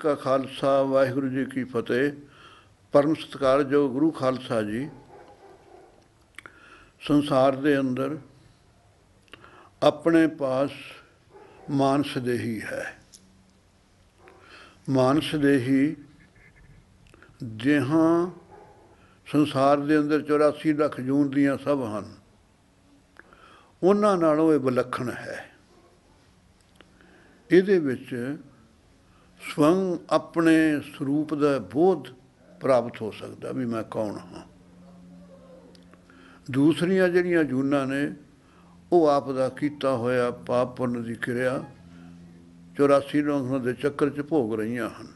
ਕਾ ਖਾਲਸਾ ਵਾਹਿਗੁਰੂ ਜੀ ਕੀ ਫਤਿਹ ਪਰਮ ਸਤਿਕਾਰਯੋਗ ਗੁਰੂ ਖਾਲਸਾ ਜੀ ਸੰਸਾਰ ਦੇ ਅੰਦਰ ਆਪਣੇ ਪਾਸ ਮਾਨਸ ਦੇਹੀ ਹੈ ਮਾਨਸ ਦੇਹੀ ਜਿਹਾਂ ਸੰਸਾਰ ਦੇ ਅੰਦਰ 84 ਲੱਖ ਜੂਨ ਦੀਆਂ ਸਭ ਹਨ ਉਹਨਾਂ ਨਾਲੋਂ ਇਹ ਵਿਲੱਖਣ ਹੈ ਇਹਦੇ ਵਿੱਚ ਸਵੰ ਆਪਣੇ ਸਰੂਪ ਦਾ ਬੋਧ ਪ੍ਰਾਪਤ ਹੋ ਸਕਦਾ ਵੀ ਮੈਂ ਕੌਣ ਹਾਂ ਦੂਸਰੀਆਂ ਜਿਹੜੀਆਂ ਜੂਨਾਂ ਨੇ ਉਹ ਆਪ ਦਾ ਕੀਤਾ ਹੋਇਆ ਪਾਪ ਪੁੰਨ ਦੀ ਕਿਰਿਆ 84 ਲੋਕਾਂ ਦੇ ਚੱਕਰ 'ਚ ਭੋਗ ਰਹੀਆਂ ਹਨ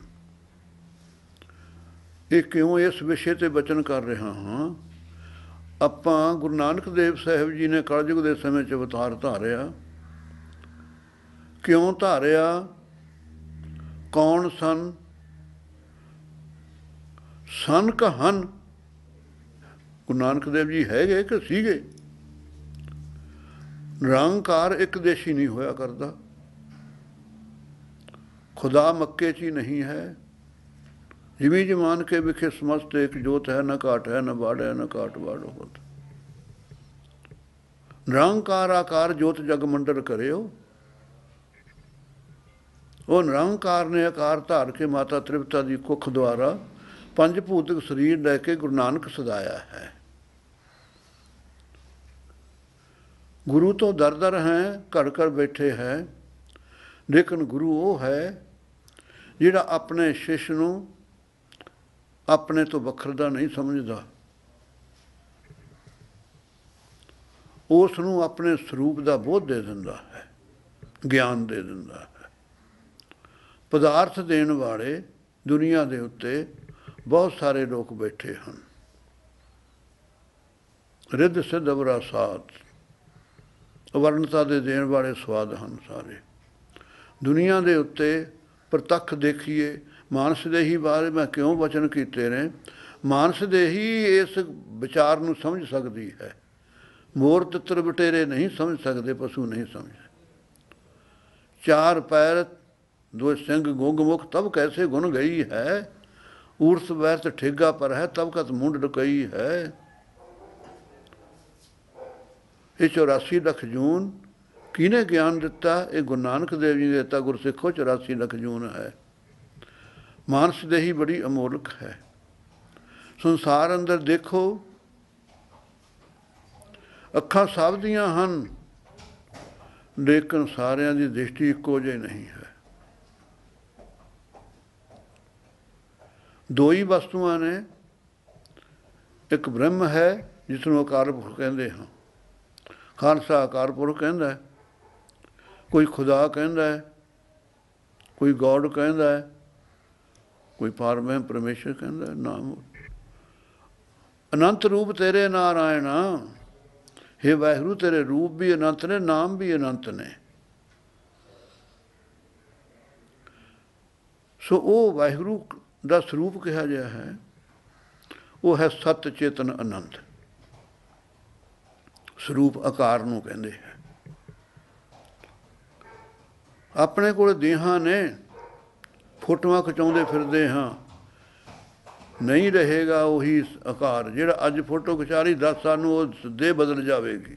ਇਹ ਕਿਉਂ ਇਸ ਵਿਸ਼ੇ ਤੇ ਬਚਨ ਕਰ ਰਿਹਾ ਹਾਂ ਆਪਾਂ ਗੁਰੂ ਨਾਨਕ ਦੇਵ ਸਾਹਿਬ ਜੀ ਨੇ ਕਲਯੁਗ ਦੇ ਸਮੇਂ 'ਚ ਅਵਤਾਰ ਧਾਰਿਆ ਕਿਉਂ ਧਾਰਿਆ ਕੌਣ ਸਨ ਸਨ ਕਹਨ ਗੁਰੂ ਨਾਨਕ ਦੇਵ ਜੀ ਹੈਗੇ ਕਿ ਸੀਗੇ ਨਿਰੰਕਾਰ ਇੱਕ ਦੇਸ਼ੀ ਨਹੀਂ ਹੋਇਆ ਕਰਦਾ ਖੁਦਾ ਮੱਕੇ 'ਚ ਹੀ ਨਹੀਂ ਹੈ ਜਿਵੇਂ ਜਮਾਨ ਕੇ ਵਿਖੇ ਸਮਸਤ ਇੱਕ ਜੋਤ ਹੈ ਨਾ ਘਾਟ ਹੈ ਨਾ ਬਾੜ ਹੈ ਨਾ ਘਾਟ ਬਾੜ ਹੋਤ ਨਿਰੰਕਾਰ ਆਕਾਰ ਜੋਤ ਜਗ ਮੰਡਲ ਕਰਿਓ ਉਹ ਨਿਰੰਕਾਰ ਨੇ ਆਕਾਰ ਧਾਰ ਕੇ ਮਾਤਾ ਤ੍ਰਿਪਤਾ ਦੀ ਕੁੱਖ ਦੁਆਰਾ ਪੰਜ ਭੂਤਿਕ ਸਰੀਰ ਲੈ ਕੇ ਗੁਰੂ ਨਾਨਕ ਸਦਾਇਆ ਹੈ ਗੁਰੂ ਤੋਂ ਦਰਦਰ ਹੈ ਘੜ ਘੜ ਬੈਠੇ ਹੈ ਲੇਕਿਨ ਗੁਰੂ ਉਹ ਹੈ ਜਿਹੜਾ ਆਪਣੇ ਸ਼ਿਸ਼ ਨੂੰ ਆਪਣੇ ਤੋਂ ਵੱਖਰਦਾ ਨਹੀਂ ਸਮਝਦਾ ਉਸ ਨੂੰ ਆਪਣੇ ਸਰੂਪ ਦਾ ਬੋਧ ਦੇ ਦਿੰਦਾ ਹੈ ਗਿਆਨ ਦੇ ਦਿੰਦਾ ਹੈ ਪਦਾਰਥ ਦੇਣ ਵਾਲੇ ਦੁਨੀਆ ਦੇ ਉੱਤੇ ਬਹੁਤ ਸਾਰੇ ਲੋਕ ਬੈਠੇ ਹਨ ਰਿੱਧ ਸਿੱਧ ਅਵਰਾਸਾਤ ਵਰਣਤਾ ਦੇ ਦੇਣ ਵਾਲੇ ਸਵਾਦ ਹਨ ਸਾਰੇ ਦੁਨੀਆ ਦੇ ਉੱਤੇ ਪ੍ਰਤੱਖ ਦੇਖੀਏ ਮਾਨਸ ਦੇ ਹੀ ਬਾਰੇ ਮੈਂ ਕਿਉਂ ਬਚਨ ਕੀਤੇ ਨੇ ਮਾਨਸ ਦੇ ਹੀ ਇਸ ਵਿਚਾਰ ਨੂੰ ਸਮਝ ਸਕਦੀ ਹੈ ਮੋਰ ਤਿੱਤਰ ਬਟੇਰੇ ਨਹੀਂ ਸਮਝ ਸਕਦੇ ਪਸ਼ੂ ਨਹੀਂ ਸਮਝ ਚਾਰ ਪੈਰ ਦੁਇ ਸਿੰਘ ਮੁਖ ਤਬ ਕੈਸੇ ਗੁਣ ਗਈ ਹੈ ਊਰਸ ਵੈਰਤ ਠੇਗਾ ਪਰ ਹੈ ਤਬ ਕਤ ਮੁੰਡ ਰਕਈ ਹੈ ਇਹ 84 ਲਖ ਜੂਨ ਕਿਨੇ ਗਿਆਨ ਦਿੱਤਾ ਇਹ ਗੁਰੂ ਨਾਨਕ ਦੇਵ ਜੀ ਨੇ ਦਿੱਤਾ ਗੁਰਸਿੱਖੋ 84 ਲਖ ਜੂਨ ਹੈ ਮਾਨਸ ਦੇਹੀ ਬੜੀ ਅਮੋਲਕ ਹੈ ਸੰਸਾਰ ਅੰਦਰ ਦੇਖੋ ਅੱਖਾਂ ਸਭ ਦੀਆਂ ਹਨ ਲੇਕਿਨ ਸਾਰਿਆਂ ਦੀ ਦ੍ਰਿਸ਼ਟੀ ਇੱਕੋ ਜਿਹੀ ਨਹੀਂ ਹੈ ਦੋ ਹੀ ਵਸਤੂਆਂ ਨੇ ਇੱਕ ਬ੍ਰਹਮ ਹੈ ਜਿਸ ਨੂੰ ਅਕਾਲ ਪੁਰਖ ਕਹਿੰਦੇ ਹਾਂ ਖਾਲਸਾ ਅਕਾਲ ਪੁਰਖ ਕਹਿੰਦਾ ਹੈ ਕੋਈ ਖੁਦਾ ਕਹਿੰਦਾ ਹੈ ਕੋਈ ਗੋਡ ਕਹਿੰਦਾ ਹੈ ਕੋਈ ਪਰਮੇਸ਼ਰ ਪਰਮੇਸ਼ਰ ਕਹਿੰਦਾ ਹੈ ਨਾਮ ਅਨੰਤ ਰੂਪ ਤੇਰੇ ਨਾਰਾਇਣਾ हे ਵਾਹਿਗੁਰੂ ਤੇਰੇ ਰੂਪ ਵੀ ਅਨੰਤ ਨੇ ਨਾਮ ਵੀ ਅਨੰਤ ਨੇ ਸੋ ਉਹ ਵਾਹਿਗੁਰੂ ਦਾ ਸਰੂਪ ਕਿਹਾ ਗਿਆ ਹੈ ਉਹ ਹੈ ਸਤ ਚੇਤਨ ਆਨੰਦ ਸਰੂਪ ਆਕਾਰ ਨੂੰ ਕਹਿੰਦੇ ਹੈ ਆਪਣੇ ਕੋਲ ਦੇਹਾਂ ਨੇ ਫੋਟੋਆਂ ਖਿਚਾਉਂਦੇ ਫਿਰਦੇ ਹਾਂ ਨਹੀਂ ਰਹੇਗਾ ਉਹੀ ਆਕਾਰ ਜਿਹੜਾ ਅੱਜ ਫੋਟੋ ਖਿਚਾਰੀ 10 ਸਾਲ ਨੂੰ ਉਹ ਦੇ ਬਦਲ ਜਾਵੇਗੀ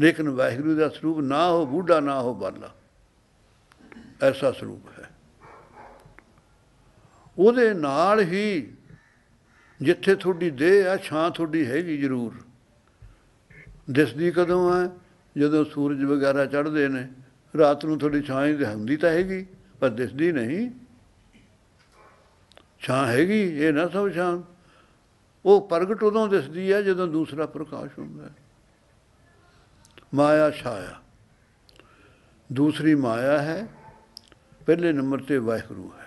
ਲੇਕਿਨ ਵਾਹਿਗੁਰੂ ਦਾ ਸਰੂਪ ਨਾ ਹੋ ਬੁੱਢਾ ਨਾ ਹੋ ਬਾਲਾ ਐਸਾ ਸਰੂਪ ਉਹਦੇ ਨਾਲ ਹੀ ਜਿੱਥੇ ਤੁਹਾਡੀ ਦੇਹ ਆ ਛਾਂ ਤੁਹਾਡੀ ਹੈਗੀ ਜ਼ਰੂਰ ਦਿਸਦੀ ਕਦੋਂ ਆ ਜਦੋਂ ਸੂਰਜ ਵਗੈਰਾ ਚੜ੍ਹਦੇ ਨੇ ਰਾਤ ਨੂੰ ਤੁਹਾਡੀ ਛਾਂ ਹੀ ਹੁੰਦੀ ਤਾਂ ਹੈਗੀ ਪਰ ਦਿਸਦੀ ਨਹੀਂ ਛਾਂ ਹੈਗੀ ਇਹ ਨਾ ਸਭ ਛਾਂ ਉਹ ਪ੍ਰਗਟ ਉਦੋਂ ਦਿਸਦੀ ਹੈ ਜਦੋਂ ਦੂਸਰਾ ਪ੍ਰਕਾਸ਼ ਹੁੰਦਾ ਹੈ ਮਾਇਆ ਛਾਇਆ ਦੂਸਰੀ ਮਾਇਆ ਹੈ ਪਹਿਲੇ ਨੰਬਰ ਤੇ ਵਾਹਿਗੁਰੂ ਹੈ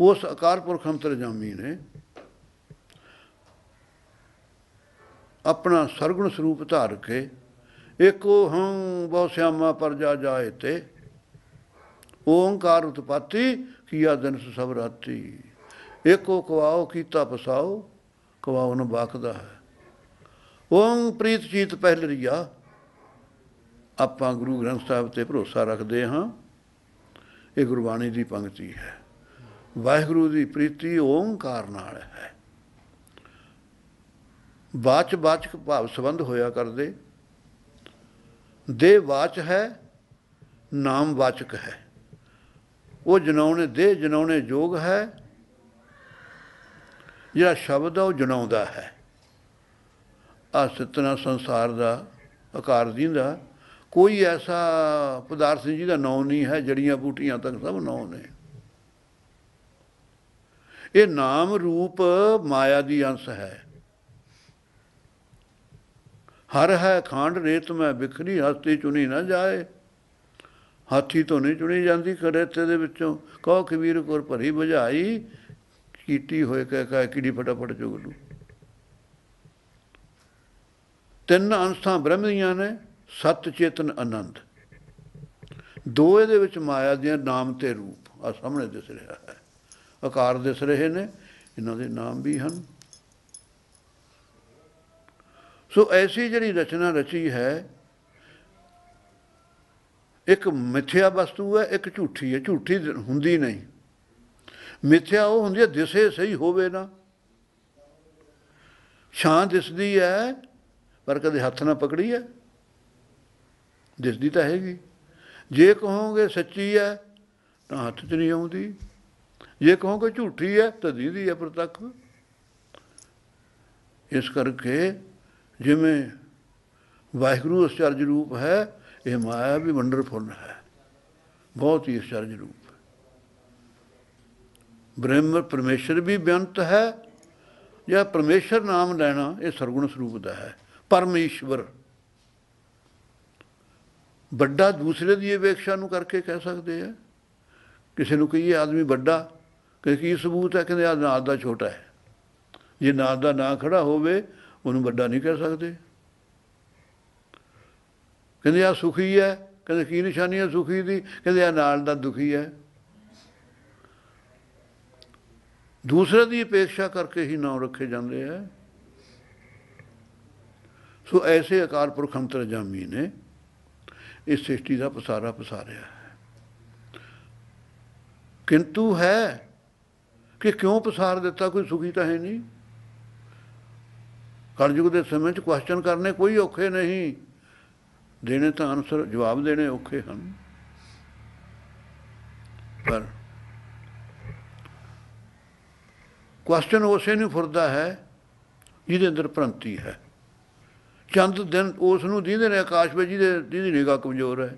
ਉਸ ਆਕਾਰ ਪੁਰਖ ਅੰਤਰ ਜਾਮੀ ਨੇ ਆਪਣਾ ਸਰਗੁਣ ਸਰੂਪ ਧਾਰ ਕੇ ਏਕੋ ਹਉ ਬਹੁ ਸਿਆਮਾ ਪਰਜਾ ਜਾਏ ਤੇ ਓੰਕਾਰ ਉਤਪਤੀ ਕੀਆ ਦਿਨ ਸਭ ਰਾਤੀ ਏਕੋ ਕਵਾਉ ਕੀਤਾ ਪਸਾਉ ਕਵਾਉ ਨੂੰ ਬਾਖਦਾ ਹੈ ਓੰ ਪ੍ਰੀਤ ਚੀਤ ਪਹਿਲ ਰਿਆ ਆਪਾਂ ਗੁਰੂ ਗ੍ਰੰਥ ਸਾਹਿਬ ਤੇ ਭਰੋਸਾ ਰੱਖਦੇ ਹਾਂ ਇਹ ਗੁਰਬਾਣੀ ਦੀ ਪੰਕਤੀ ਹੈ ਵਾਹਿਗੁਰੂ ਦੀ ਪ੍ਰੀਤੀ ਓੰਕਾਰ ਨਾਲ ਹੈ ਬਾਚ ਬਾਚਕ ਭਾਵ ਸੰਬੰਧ ਹੋਇਆ ਕਰਦੇ ਦੇ ਬਾਚ ਹੈ ਨਾਮ ਵਾਚਕ ਹੈ ਉਹ ਜਨਾਉਣੇ ਦੇ ਜਨਾਉਣੇ ਜੋਗ ਹੈ ਜਿਹੜਾ ਸ਼ਬਦ ਉਹ ਜਨਾਉਂਦਾ ਹੈ ਆ ਸਤਨਾ ਸੰਸਾਰ ਦਾ ਆਕਾਰ ਦਿੰਦਾ ਕੋਈ ਐਸਾ ਪਦਾਰਥ ਜਿਹਦਾ ਨਾਮ ਨਹੀਂ ਹੈ ਜੜੀਆਂ ਬੂਟੀਆਂ ਤੱਕ ਸਭ ਨਾਮ ਨੇ ਇਹ ਨਾਮ ਰੂਪ ਮਾਇਆ ਦੀ ਅੰਸ਼ ਹੈ ਹਰ ਹੈ ਖਾਂਡ ਰੇਤ ਮੈਂ ਬਿਖਰੀ ਹਸਤੀ ਚੁਣੀ ਨਾ ਜਾਏ ਹਾਥੀ ਤੋਂ ਨਹੀਂ ਚੁਣੀ ਜਾਂਦੀ ਕਰੇਤੇ ਦੇ ਵਿੱਚੋਂ ਕਹੋ ਕਬੀਰ ਕੋਰ ਭਰੀ ਬੁਝਾਈ ਕੀਤੀ ਹੋਏ ਕਹਿ ਕਹਿ ਕਿੜੀ ਫਟਾਫਟ ਚੁਗ ਲੂ ਤਿੰਨ ਅੰਸ਼ਾਂ ਬ੍ਰਹਮ ਦੀਆਂ ਨੇ ਸਤ ਚੇਤਨ ਆਨੰਦ ਦੋ ਇਹਦੇ ਵਿੱਚ ਮਾਇਆ ਦੀਆਂ ਨਾਮ ਤੇ ਰੂਪ ਆ ਸਾਹਮਣੇ ਦਿਸ ਰਿਹਾ ਹੈ ਆਕਾਰ ਦਿਸ ਰਹੇ ਨੇ ਇਹਨਾਂ ਦੇ ਨਾਮ ਵੀ ਹਨ ਸੋ ਐਸੀ ਜਿਹੜੀ ਰਚਨਾ ਰਚੀ ਹੈ ਇੱਕ ਮਿੱਥਿਆ ਵਸਤੂ ਹੈ ਇੱਕ ਝੂਠੀ ਹੈ ਝੂਠੀ ਹੁੰਦੀ ਨਹੀਂ ਮਿੱਥਿਆ ਉਹ ਹੁੰਦੀ ਹੈ ਦਿਸੇ ਸਹੀ ਹੋਵੇ ਨਾ ਛਾਂ ਦਿਸਦੀ ਹੈ ਪਰ ਕਦੇ ਹੱਥ ਨਾ ਪਕੜੀ ਹੈ ਦਿਸਦੀ ਤਾਂ ਹੈਗੀ ਜੇ ਕਹੋਗੇ ਸੱਚੀ ਹੈ ਤਾਂ ਹੱਥ 'ਚ ਨਹੀਂ ਆਉਂਦੀ ਜੇ ਕਹੋਗੇ ਝੂਠੀ ਹੈ ਦੀਦੀ ਹੈ ਪ੍ਰਤੱਖ ਇਸ ਕਰਕੇ ਜਿਵੇਂ ਵਾਹਿਗੁਰੂ ਅਚਰਜ ਰੂਪ ਹੈ ਇਹ ਮਾਇਆ ਵੀ ਵੰਡਰਫੁਲ ਹੈ ਬਹੁਤ ਹੀ ਅਚਰਜ ਰੂਪ ਬ੍ਰਹਮ ਪਰਮੇਸ਼ਰ ਵੀ ਬਿਆੰਤ ਹੈ ਜਾਂ ਪਰਮੇਸ਼ਰ ਨਾਮ ਲੈਣਾ ਇਹ ਸਰਗੁਣ ਸਰੂਪ ਦਾ ਹੈ ਪਰਮੇਸ਼ਵਰ ਵੱਡਾ ਦੂਸਰੇ ਦੀ ਅਪੇਖਿਆ ਨੂੰ ਕਰਕੇ ਕਹਿ ਸਕਦੇ ਆ ਕਿਸੇ ਨੂੰ ਕਹੀਏ ਆਦਮੀ ਵੱਡਾ ਕਿ ਕੀ ਸਬੂਤ ਹੈ ਕਹਿੰਦੇ ਆ ਨਾਦ ਦਾ ਛੋਟਾ ਹੈ ਜੇ ਨਾਦ ਦਾ ਨਾ ਖੜਾ ਹੋਵੇ ਉਹਨੂੰ ਵੱਡਾ ਨਹੀਂ ਕਹਿ ਸਕਦੇ ਕਹਿੰਦੇ ਆ ਸੁਖੀ ਹੈ ਕਹਿੰਦੇ ਕੀ ਨਿਸ਼ਾਨੀ ਹੈ ਸੁਖੀ ਦੀ ਕਹਿੰਦੇ ਆ ਨਾਲ ਦਾ ਦੁਖੀ ਹੈ ਦੂਸਰੇ ਦੀ ਅਪੇਖਿਆ ਕਰਕੇ ਹੀ ਨਾਮ ਰੱਖੇ ਜਾਂਦੇ ਆ ਸੋ ਐਸੇ ਅਕਾਰ ਪੁਰਖ ਅੰਤਰ ਜਾਮੀ ਨੇ ਇਸ ਸ੍ਰਿਸ਼ਟੀ ਦਾ ਪਸਾਰਾ ਪਸਾਰਿਆ ਹੈ ਕਿੰਤੂ ਹੈ ਕਿ ਕਿਉਂ ਪਸਾਰ ਦਿੱਤਾ ਕੋਈ ਸੁਖੀ ਤਾਂ ਹੈ ਨਹੀਂ ਕਲਯੁਗ ਦੇ ਸਮੇਂ 'ਚ ਕੁਐਸਚਨ ਕਰਨੇ ਕੋਈ ਔਖੇ ਨਹੀਂ ਦੇਣੇ ਤਾਂ ਆਨਸਰ ਜਵਾਬ ਦੇਣੇ ਔਖੇ ਹਨ ਪਰ ਕੁਐਸਚਨ ਉਸੇ ਨੂੰ ਫੁਰਦਾ ਹੈ ਜਿਹਦੇ ਅੰਦਰ ਪ੍ਰੰਤੀ ਹੈ ਚੰਦ ਦਿਨ ਉਸ ਨੂੰ ਦੀਂਦੇ ਨੇ ਆਕਾਸ਼ ਵਿੱਚ ਜਿਹਦੇ ਦੀਦੀ ਨਿਗਾ ਕਮਜ਼ੋਰ ਹੈ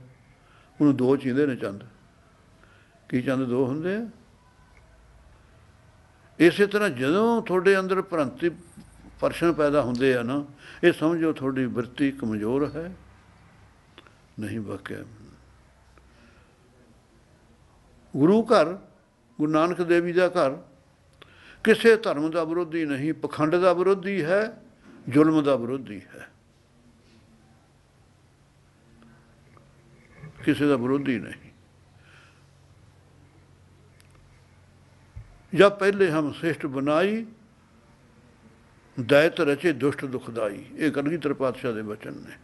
ਉਹਨੂੰ ਦੋ ਚੀਂਦੇ ਨੇ ਚੰਦ ਕੀ ਚੰਦ ਦੋ ਹੁੰਦੇ ਆ ਇਸੇ ਤਰ੍ਹਾਂ ਜਦੋਂ ਤੁਹਾਡੇ ਅੰਦਰ ਭ੍ਰੰਤੀ ਪਰਸ਼ਨ ਪੈਦਾ ਹੁੰਦੇ ਆ ਨਾ ਇਹ ਸਮਝੋ ਤੁਹਾਡੀ ਵਰਤੀ ਕਮਜ਼ੋਰ ਹੈ ਨਹੀਂ ਬਕਿਆ ਗੁਰੂ ਘਰ ਗੁਰੂ ਨਾਨਕ ਦੇਵ ਜੀ ਦਾ ਘਰ ਕਿਸੇ ਧਰਮ ਦਾ ਵਿਰੋਧੀ ਨਹੀਂ ਪਖੰਡ ਦਾ ਵਿਰੋਧੀ ਹੈ ਜ਼ੁਲਮ ਦਾ ਵਿਰੋਧੀ ਹੈ ਕਿਸੇ ਦਾ ਵਿਰੋਧੀ ਨਹੀਂ ਜਾਂ ਪਹਿਲੇ ਹਮ ਸਿਸ਼ਟ ਬਣਾਈ ਦਇਤ ਰਚੇ ਦੁਸ਼ਟ ਦੁਖਦਾਈ ਇਹ ਕਲਗੀਧਰ ਪਾਤਸ਼ਾਹ ਦੇ ਬਚਨ ਨੇ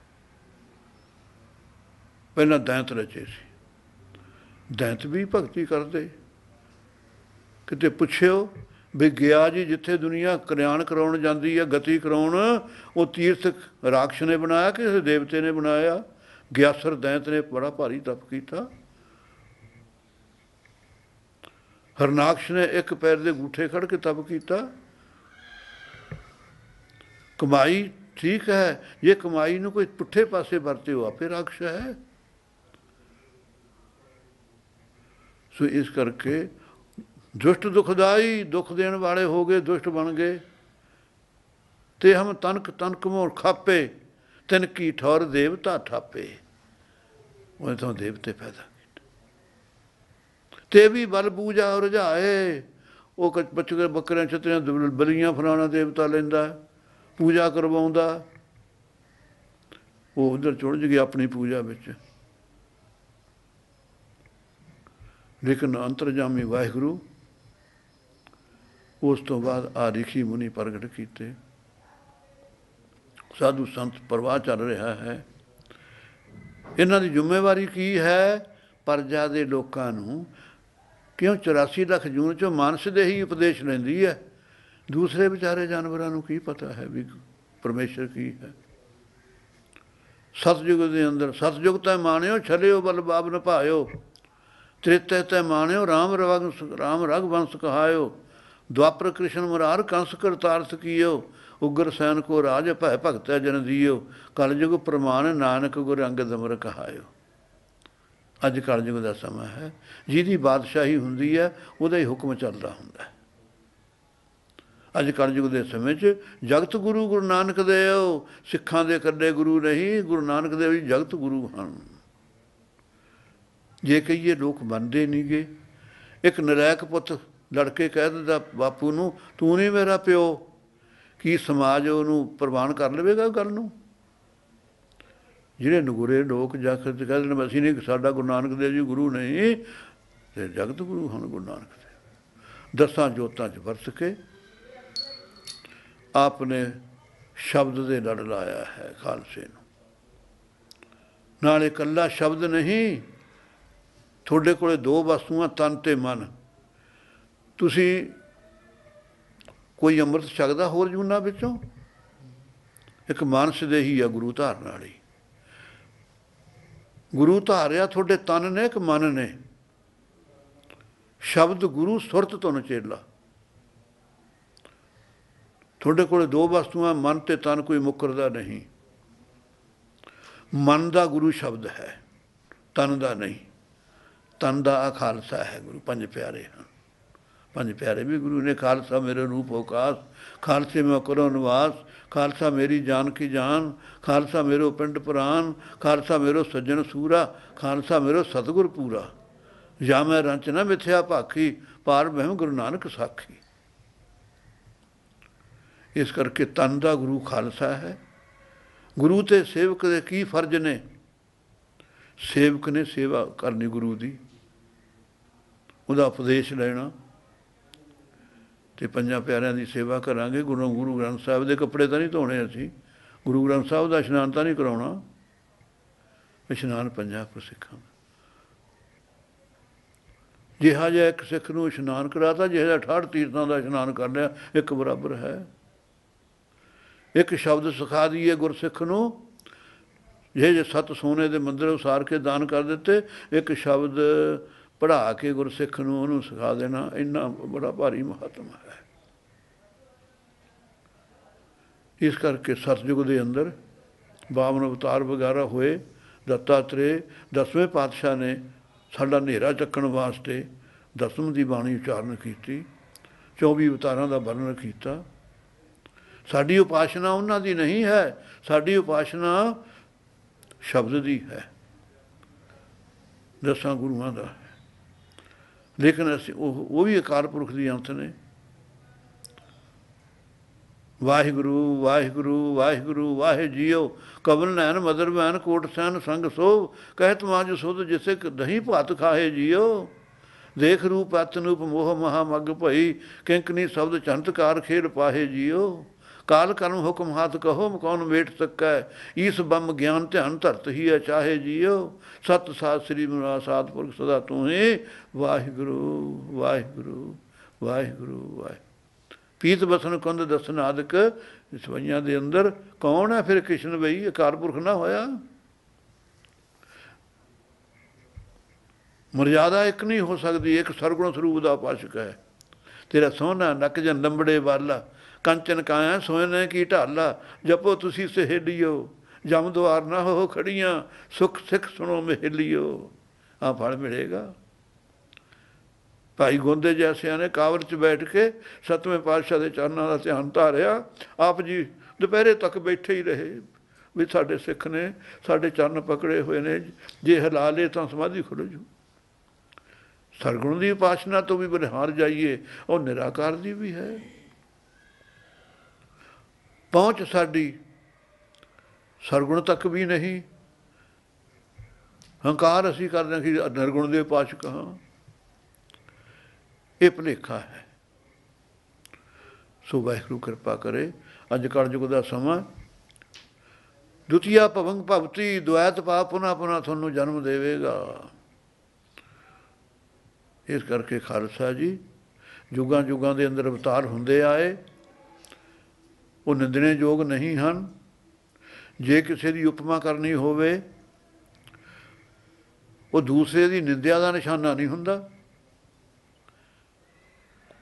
ਪਹਿਲਾਂ ਦਇਤ ਰਚੇ ਸੀ ਦਇਤ ਵੀ ਭਗਤੀ ਕਰਦੇ ਕਿਤੇ ਪੁੱਛਿਓ ਵੀ ਗਿਆ ਜੀ ਜਿੱਥੇ ਦੁਨੀਆ ਕਰਿਆਣ ਕਰਾਉਣ ਜਾਂਦੀ ਹੈ ਗਤੀ ਕਰਾਉਣ ਉਹ ਤੀਰਥ ਰਾਖਸ਼ ਨੇ ਬਣਾਇਆ ਕਿ ਦੇਵਤੇ ਨੇ ਬਣਾਇਆ ਗਿਆਸਰ ਦੈਂਤ ਨੇ ਬੜਾ ਭਾਰੀ ਤਪ ਕੀਤਾ ਹਰਨਾਕਸ਼ ਨੇ ਇੱਕ ਪੈਰ ਦੇ ਗੂਠੇ ਖੜ ਕੇ ਤਪ ਕੀਤਾ ਕਮਾਈ ਠੀਕ ਹੈ ਇਹ ਕਮਾਈ ਨੂੰ ਕੋਈ ਪੁੱਠੇ ਪਾਸੇ ਵਰਤੇ ਹੋ ਆਪੇ ਰਾਖਸ਼ ਹੈ ਸੋ ਇਸ ਕਰਕੇ ਦੁਸ਼ਟ ਦੁਖਦਾਈ ਦੁੱਖ ਦੇਣ ਵਾਲੇ ਹੋ ਗਏ ਦੁਸ਼ਟ ਬਣ ਗਏ ਤੇ ਹਮ ਤਨਕ ਤਨਕ ਮੋਰ ਖਾਪੇ ਤਨ ਕੀ ਠੌਰ ਦੇਵਤਾ ਠਾਪੇ ਉਹ ਤੋਂ ਦੇਵਤੇ ਪੈਦਾ ਤੇ ਵੀ ਬਲ ਪੂਜਾ ਰਜਾਏ ਉਹ ਬੱਚੇ ਬੱਕਰੇ ਛਤਰੀਆਂ ਬਲੀਆਂ ਫਰਾਣਾ ਦੇਵਤਾ ਲੈਂਦਾ ਪੂਜਾ ਕਰਵਾਉਂਦਾ ਉਹ ਉਧਰ ਚੁੜ ਗਈ ਆਪਣੀ ਪੂਜਾ ਵਿੱਚ ਲੇਕਿਨ ਅੰਤਰਜਾਮੀ ਵਾਹਿਗੁਰੂ ਉਸ ਤੋਂ ਬਾਅਦ ਆ ਰਿਖੀ ਮੁਨੀ ਪ੍ਰਗਟ ਕੀਤੇ ਸਾਧੂ ਸੰਤ ਪਰਵਾਹ ਚੱਲ ਰਿਹਾ ਹੈ ਇਹਨਾਂ ਦੀ ਜ਼ਿੰਮੇਵਾਰੀ ਕੀ ਹੈ ਪਰਜਾ ਦੇ ਲੋਕਾਂ ਨੂੰ ਕਿਉਂ 84 ਲੱਖ ਜੂਨ ਚੋਂ ਮਾਨਸ ਦੇ ਹੀ ਉਪਦੇਸ਼ ਲੈਂਦੀ ਹੈ ਦੂਸਰੇ ਵਿਚਾਰੇ ਜਾਨਵਰਾਂ ਨੂੰ ਕੀ ਪਤਾ ਹੈ ਵੀ ਪਰਮੇਸ਼ਰ ਕੀ ਹੈ ਸਤਜੁਗ ਦੇ ਅੰਦਰ ਸਤਜੁਗ ਤਾਂ ਮਾਣਿਓ ਛਲਿਓ ਬਲ ਬਾਬ ਨ ਭਾਇਓ ਤ੍ਰਿਤੈ ਤੈ ਮਾਣਿਓ ਰਾਮ ਰਵਗ ਰਾਮ ਰਗ ਵੰਸ ਕਹਾਇਓ ਦੁਆਪਰ ਕ੍ਰਿਸ਼ਨ ਮੁਰਾਰ ਕੰਸ ਕਰਤਾਰਥ ਕੀਓ ਉਗਰ ਸੈਨ ਕੋ ਰਾਜ ਭੈ ਭਗਤ ਜਨ ਦੀਓ ਕਲਯੁਗ ਪ੍ਰਮਾਨ ਨਾਨਕ ਗੁਰ ਅੰਗਦ ਅਮਰ ਕਹਾਇਓ ਅੱਜ ਕਲਯੁਗ ਦਾ ਸਮਾਂ ਹੈ ਜਿਹਦੀ ਬਾਦਸ਼ਾਹੀ ਹੁੰਦੀ ਹੈ ਉਹਦਾ ਹੀ ਹੁਕਮ ਚੱਲਦਾ ਹੁੰਦਾ ਹੈ ਅੱਜ ਕਲਯੁਗ ਦੇ ਸਮੇਂ 'ਚ ਜਗਤ ਗੁਰੂ ਗੁਰੂ ਨਾਨਕ ਦੇਵ ਸਿੱਖਾਂ ਦੇ ਕੱਡੇ ਗੁਰੂ ਨਹੀਂ ਗੁਰੂ ਨਾਨਕ ਦੇਵ ਜੀ ਜਗਤ ਗੁਰੂ ਹਨ ਜੇ ਕਹੀਏ ਲੋਕ ਮੰਨਦੇ ਨਹੀਂਗੇ ਇੱਕ ਨਰੈਕ ਪੁੱਤ ਲੜਕੇ ਕਹਿ ਦਿੰਦਾ ਬਾਪੂ ਨੂੰ ਤੂੰ ਨਹੀਂ ਮੇਰਾ ਪਿਓ ਕੀ ਸਮਾਜ ਉਹਨੂੰ ਪ੍ਰਵਾਨ ਕਰ ਲਵੇਗਾ ਗੱਲ ਨੂੰ ਜਿਹੜੇ ਨਗੁਰੇ ਲੋਕ ਜਖਤ ਕਹਿੰਦੇ ਨੇ ਅਸੀਂ ਨਹੀਂ ਸਾਡਾ ਗੁਰੂ ਨਾਨਕ ਦੇਵ ਜੀ ਗੁਰੂ ਨਹੀਂ ਤੇ ਜਗਤ ਗੁਰੂ ਹਨ ਗੁਰੂ ਨਾਨਕ ਦੇਵ ਦਸਾਂ ਜੋਤਾਂ 'ਚ ਵਰਤ ਕੇ ਆਪਨੇ ਸ਼ਬਦ ਦੇ ਲੜ ਲਾਇਆ ਹੈ ਖਾਲਸੇ ਨੂੰ ਨਾਲੇ ਇਕੱਲਾ ਸ਼ਬਦ ਨਹੀਂ ਤੁਹਾਡੇ ਕੋਲੇ ਦੋ ਵਸਤੂਆਂ ਤਨ ਤੇ ਮਨ ਤੁਸੀਂ ਕੋਈ ਅੰਮ੍ਰਿਤ ਛਕਦਾ ਹੋਰ ਜੁਨਾ ਵਿੱਚੋਂ ਇੱਕ ਮਾਨਸ ਹੀ ਆ ਗੁਰੂ ਧਾਰਨ ਵਾਲੀ ਗੁਰੂ ਧਾਰਿਆ ਤੁਹਾਡੇ ਤਨ ਨੇ ਕਿ ਮਨ ਨੇ ਸ਼ਬਦ ਗੁਰੂ ਸੁਰਤ ਤੋਂ ਚੇਲਾ ਤੁਹਾਡੇ ਕੋਲ ਦੋ ਵਸਤੂਆਂ ਮਨ ਤੇ ਤਨ ਕੋਈ ਮੁਕਰਦਾ ਨਹੀਂ ਮਨ ਦਾ ਗੁਰੂ ਸ਼ਬਦ ਹੈ ਤਨ ਦਾ ਨਹੀਂ ਤਨ ਦਾ ਖਾਲਸਾ ਹੈ ਗੁਰੂ ਪੰਜ ਪਿਆਰੇ ਹਨ ਪੰਜ ਪਿਆਰੇ ਵੀ ਗੁਰੂ ਨੇ ਖਾਲਸਾ ਮੇਰੇ ਰੂਪ ਕਾਸ ਖਾਲਸੇ ਮੈਂ ਕਰੋ ਨਿਵਾਸ ਖਾਲਸਾ ਮੇਰੀ ਜਾਨ ਕੀ ਜਾਨ ਖਾਲਸਾ ਮੇਰੋ ਪਿੰਡ ਪ੍ਰਾਨ ਖਾਲਸਾ ਮੇਰੋ ਸੱਜਣ ਸੂਰਾ ਖਾਲਸਾ ਮੇਰੋ ਸਤਗੁਰ ਪੂਰਾ ਜਾਂ ਮੈਂ ਰੰਚ ਨਾ ਮਿਥਿਆ ਭਾਖੀ ਪਾਰ ਬਹਿਮ ਗੁਰੂ ਨਾਨਕ ਸਾਖੀ ਇਸ ਕਰਕੇ ਤਨ ਦਾ ਗੁਰੂ ਖਾਲਸਾ ਹੈ ਗੁਰੂ ਤੇ ਸੇਵਕ ਦੇ ਕੀ ਫਰਜ਼ ਨੇ ਸੇਵਕ ਨੇ ਸੇਵਾ ਕਰਨੀ ਗੁਰੂ ਦੀ ਉਹਦਾ ਉਪਦੇਸ਼ ਲੈਣਾ ਤੇ ਪੰਜਾਂ ਪਿਆਰਿਆਂ ਦੀ ਸੇਵਾ ਕਰਾਂਗੇ ਗੁਰੂ ਗੁਰੂ ਗ੍ਰੰਥ ਸਾਹਿਬ ਦੇ ਕੱਪੜੇ ਤਾਂ ਨਹੀਂ ਧੋਣੇ ਅਸੀਂ ਗੁਰੂ ਗ੍ਰੰਥ ਸਾਹਿਬ ਦਾ ਇਸ਼ਨਾਨ ਤਾਂ ਨਹੀਂ ਕਰਾਉਣਾ ਇਸ਼ਨਾਨ ਪੰਜਾਂ ਕੋ ਸਿੱਖਾਂ ਜਿਹਾ ਜੇ ਇੱਕ ਸਿੱਖ ਨੂੰ ਇਸ਼ਨਾਨ ਕਰਾਤਾ ਜਿਹੜਾ 68 ਤੀਰਥਾਂ ਦਾ ਇਸ਼ਨਾਨ ਕਰ ਲਿਆ ਇੱਕ ਬਰਾਬਰ ਹੈ ਇੱਕ ਸ਼ਬਦ ਸਿਖਾ ਦਈਏ ਗੁਰਸਿੱਖ ਨੂੰ ਜੇ ਜੇ ਸਤ ਸੋਨੇ ਦੇ ਮੰਦਰ ਉਸਾਰ ਕੇ ਦਾਨ ਕਰ ਦਿੱਤੇ ਇੱਕ ਸ਼ਬਦ ਪੜਾ ਕੇ ਗੁਰਸਿੱਖ ਨੂੰ ਉਹਨੂੰ ਸਿਖਾ ਦੇਣਾ ਇੰਨਾ ਬੜਾ ਭਾਰੀ ਮਹਤਮਾ ਹੈ ਇਸ ਕਰਕੇ ਸਤਜੁਗ ਦੇ ਅੰਦਰ ਬਾਵਨ ਅਵਤਾਰ ਵਗਾਰਾ ਹੋਏ ਦੱਤਾਤਰੇ ਦਸਵੇਂ ਪਾਤਸ਼ਾਹ ਨੇ ਸਾਡਾ ਹਨੇਰਾ ਚੱਕਣ ਵਾਸਤੇ ਦਸਮ ਦੀ ਬਾਣੀ ਉਚਾਰਨ ਕੀਤੀ 24 ਅਵਤਾਰਾਂ ਦਾ ਵਰਣਨ ਕੀਤਾ ਸਾਡੀ ਉਪਾਸ਼ਨਾ ਉਹਨਾਂ ਦੀ ਨਹੀਂ ਹੈ ਸਾਡੀ ਉਪਾਸ਼ਨਾ ਸ਼ਬਦ ਦੀ ਹੈ ਦਸਾਂ ਗੁਰੂਆਂ ਦਾ ਲੇਕਿਨ ਅਸੀਂ ਉਹ ਉਹ ਵੀ ਅਕਾਲ ਪੁਰਖ ਦੀ ਅੰਤ ਨੇ ਵਾਹਿਗੁਰੂ ਵਾਹਿਗੁਰੂ ਵਾਹਿਗੁਰੂ ਵਾਹਿ ਜੀਓ ਕਬਲ ਨੈਣ ਮਦਰ ਬੈਨ ਕੋਟ ਸੈਨ ਸੰਗ ਸੋਭ ਕਹਿ ਤਮਾ ਜੋ ਸੋਧ ਜਿਸੇ ਦਹੀਂ ਭਾਤ ਖਾਏ ਜੀਓ ਦੇਖ ਰੂਪ ਅਤ ਮੋਹ ਮਹਾ ਮਗ ਭਈ ਕਿੰਕਨੀ ਸ਼ਬਦ ਚੰਤਕਾਰ ਖੇਲ ਪਾਹੇ ਜੀਓ ਕਾਲ ਕਰਮ ਹੁਕਮ ਹੱਥ ਕਹੋ ਕੌਣ ਵੇਟ ਸਕੈ ਇਸ ਬੰਮ ਗਿਆਨ ਧਿਆਨ ਧਰਤ ਹੀ ਹੈ ਚਾਹੇ ਜੀਉ ਸਤ ਸਾਤ ਸ੍ਰੀ ਮੁਰਾ ਸਾਧ ਪੁਰਖ ਸਦਾ ਤੂੰ ਹੀ ਵਾਹਿਗੁਰੂ ਵਾਹਿਗੁਰੂ ਵਾਹਿਗੁਰੂ ਵਾਹਿ ਪੀਤ ਬਸਨ ਕੰਦ ਦਸਨ ਆਦਿਕ ਸਵਈਆਂ ਦੇ ਅੰਦਰ ਕੌਣ ਹੈ ਫਿਰ ਕ੍ਰਿਸ਼ਨ ਭਈ ਅਕਾਰ ਪੁਰਖ ਨਾ ਹੋਇਆ ਮਰਿਆਦਾ ਇੱਕ ਨਹੀਂ ਹੋ ਸਕਦੀ ਇੱਕ ਸਰਗੁਣ ਸਰੂਪ ਦਾ ਪਾਸ਼ਕ ਹੈ ਤੇਰਾ ਸੋਨਾ ਨੱਕ ਲੰਬੜੇ ਵਾਲਾ ਕੰਚਨ ਕਾਇਆ ਸੋਹਣੇ ਕੀ ਢਾਲਾ ਜਪੋ ਤੁਸੀਂ ਸਹੇਲਿਓ ਜਮ ਦਵਾਰ ਨਾ ਹੋ ਖੜੀਆਂ ਸੁਖ ਸਿੱਖ ਸੁਣੋ ਮਹਿਲਿਓ ਆ ਫਲ ਮਿਲੇਗਾ ਭਾਈ ਗੋਂਦੇ ਜੈਸਿਆਂ ਨੇ ਕਾਵਰ 'ਚ ਬੈਠ ਕੇ ਸਤਵੇਂ ਪਾਤਸ਼ਾਹ ਦੇ ਚਰਨਾਂ ਦਾ ਧਿਆਨ ਧਾਰਿਆ ਆਪ ਜੀ ਦੁਪਹਿਰੇ ਤੱਕ ਬੈਠੇ ਹੀ ਰਹੇ ਵੀ ਸਾਡੇ ਸਿੱਖ ਨੇ ਸਾਡੇ ਚਰਨ ਪਕੜੇ ਹੋਏ ਨੇ ਜੇ ਹਲਾਲੇ ਤਾਂ ਸਮਾਧੀ ਖੁੱਲ ਜੂ ਸਰਗੁਣ ਦੀ ਉਪਾਸ਼ਨਾ ਤੋਂ ਵੀ ਬਨਹਾਰ ਜਾਈਏ ਉਹ ਨਿਰਾਕਾਰ ਦੀ ਵੀ ਹੈ ਪਹੁੰਚ ਸਾਡੀ ਸਰਗੁਣ ਤੱਕ ਵੀ ਨਹੀਂ ਹੰਕਾਰ ਅਸੀਂ ਕਰਦੇ ਕਿ ਨਿਰਗੁਣ ਦੇ ਪਾਸ਼ਕ ਹਾਂ ਇਹ ਭਲੇਖਾ ਹੈ ਸੋ ਵਾਹਿਗੁਰੂ ਕਿਰਪਾ ਕਰੇ ਅੱਜ ਕੱਲ ਜੁਗ ਦਾ ਸਮਾਂ ਦੁਤੀਆ ਭਵੰਗ ਭਵਤੀ ਦੁਆਇਤ ਪਾਪ ਪੁਨਾ ਪੁਨਾ ਤੁਹਾਨੂੰ ਜਨਮ ਦੇਵੇਗਾ ਇਸ ਕਰਕੇ ਖਾਲਸਾ ਜੀ ਜੁਗਾਂ ਜੁਗਾਂ ਦੇ ਅੰਦਰ ਅਵਤਾਰ ਹੁੰਦੇ ਆਏ ਉਹ ਨਿੰਦਣੇ ਯੋਗ ਨਹੀਂ ਹਨ ਜੇ ਕਿਸੇ ਦੀ ਉਪਮਾ ਕਰਨੀ ਹੋਵੇ ਉਹ ਦੂਸਰੇ ਦੀ ਨਿੰਦਿਆ ਦਾ ਨਿਸ਼ਾਨਾ ਨਹੀਂ ਹੁੰਦਾ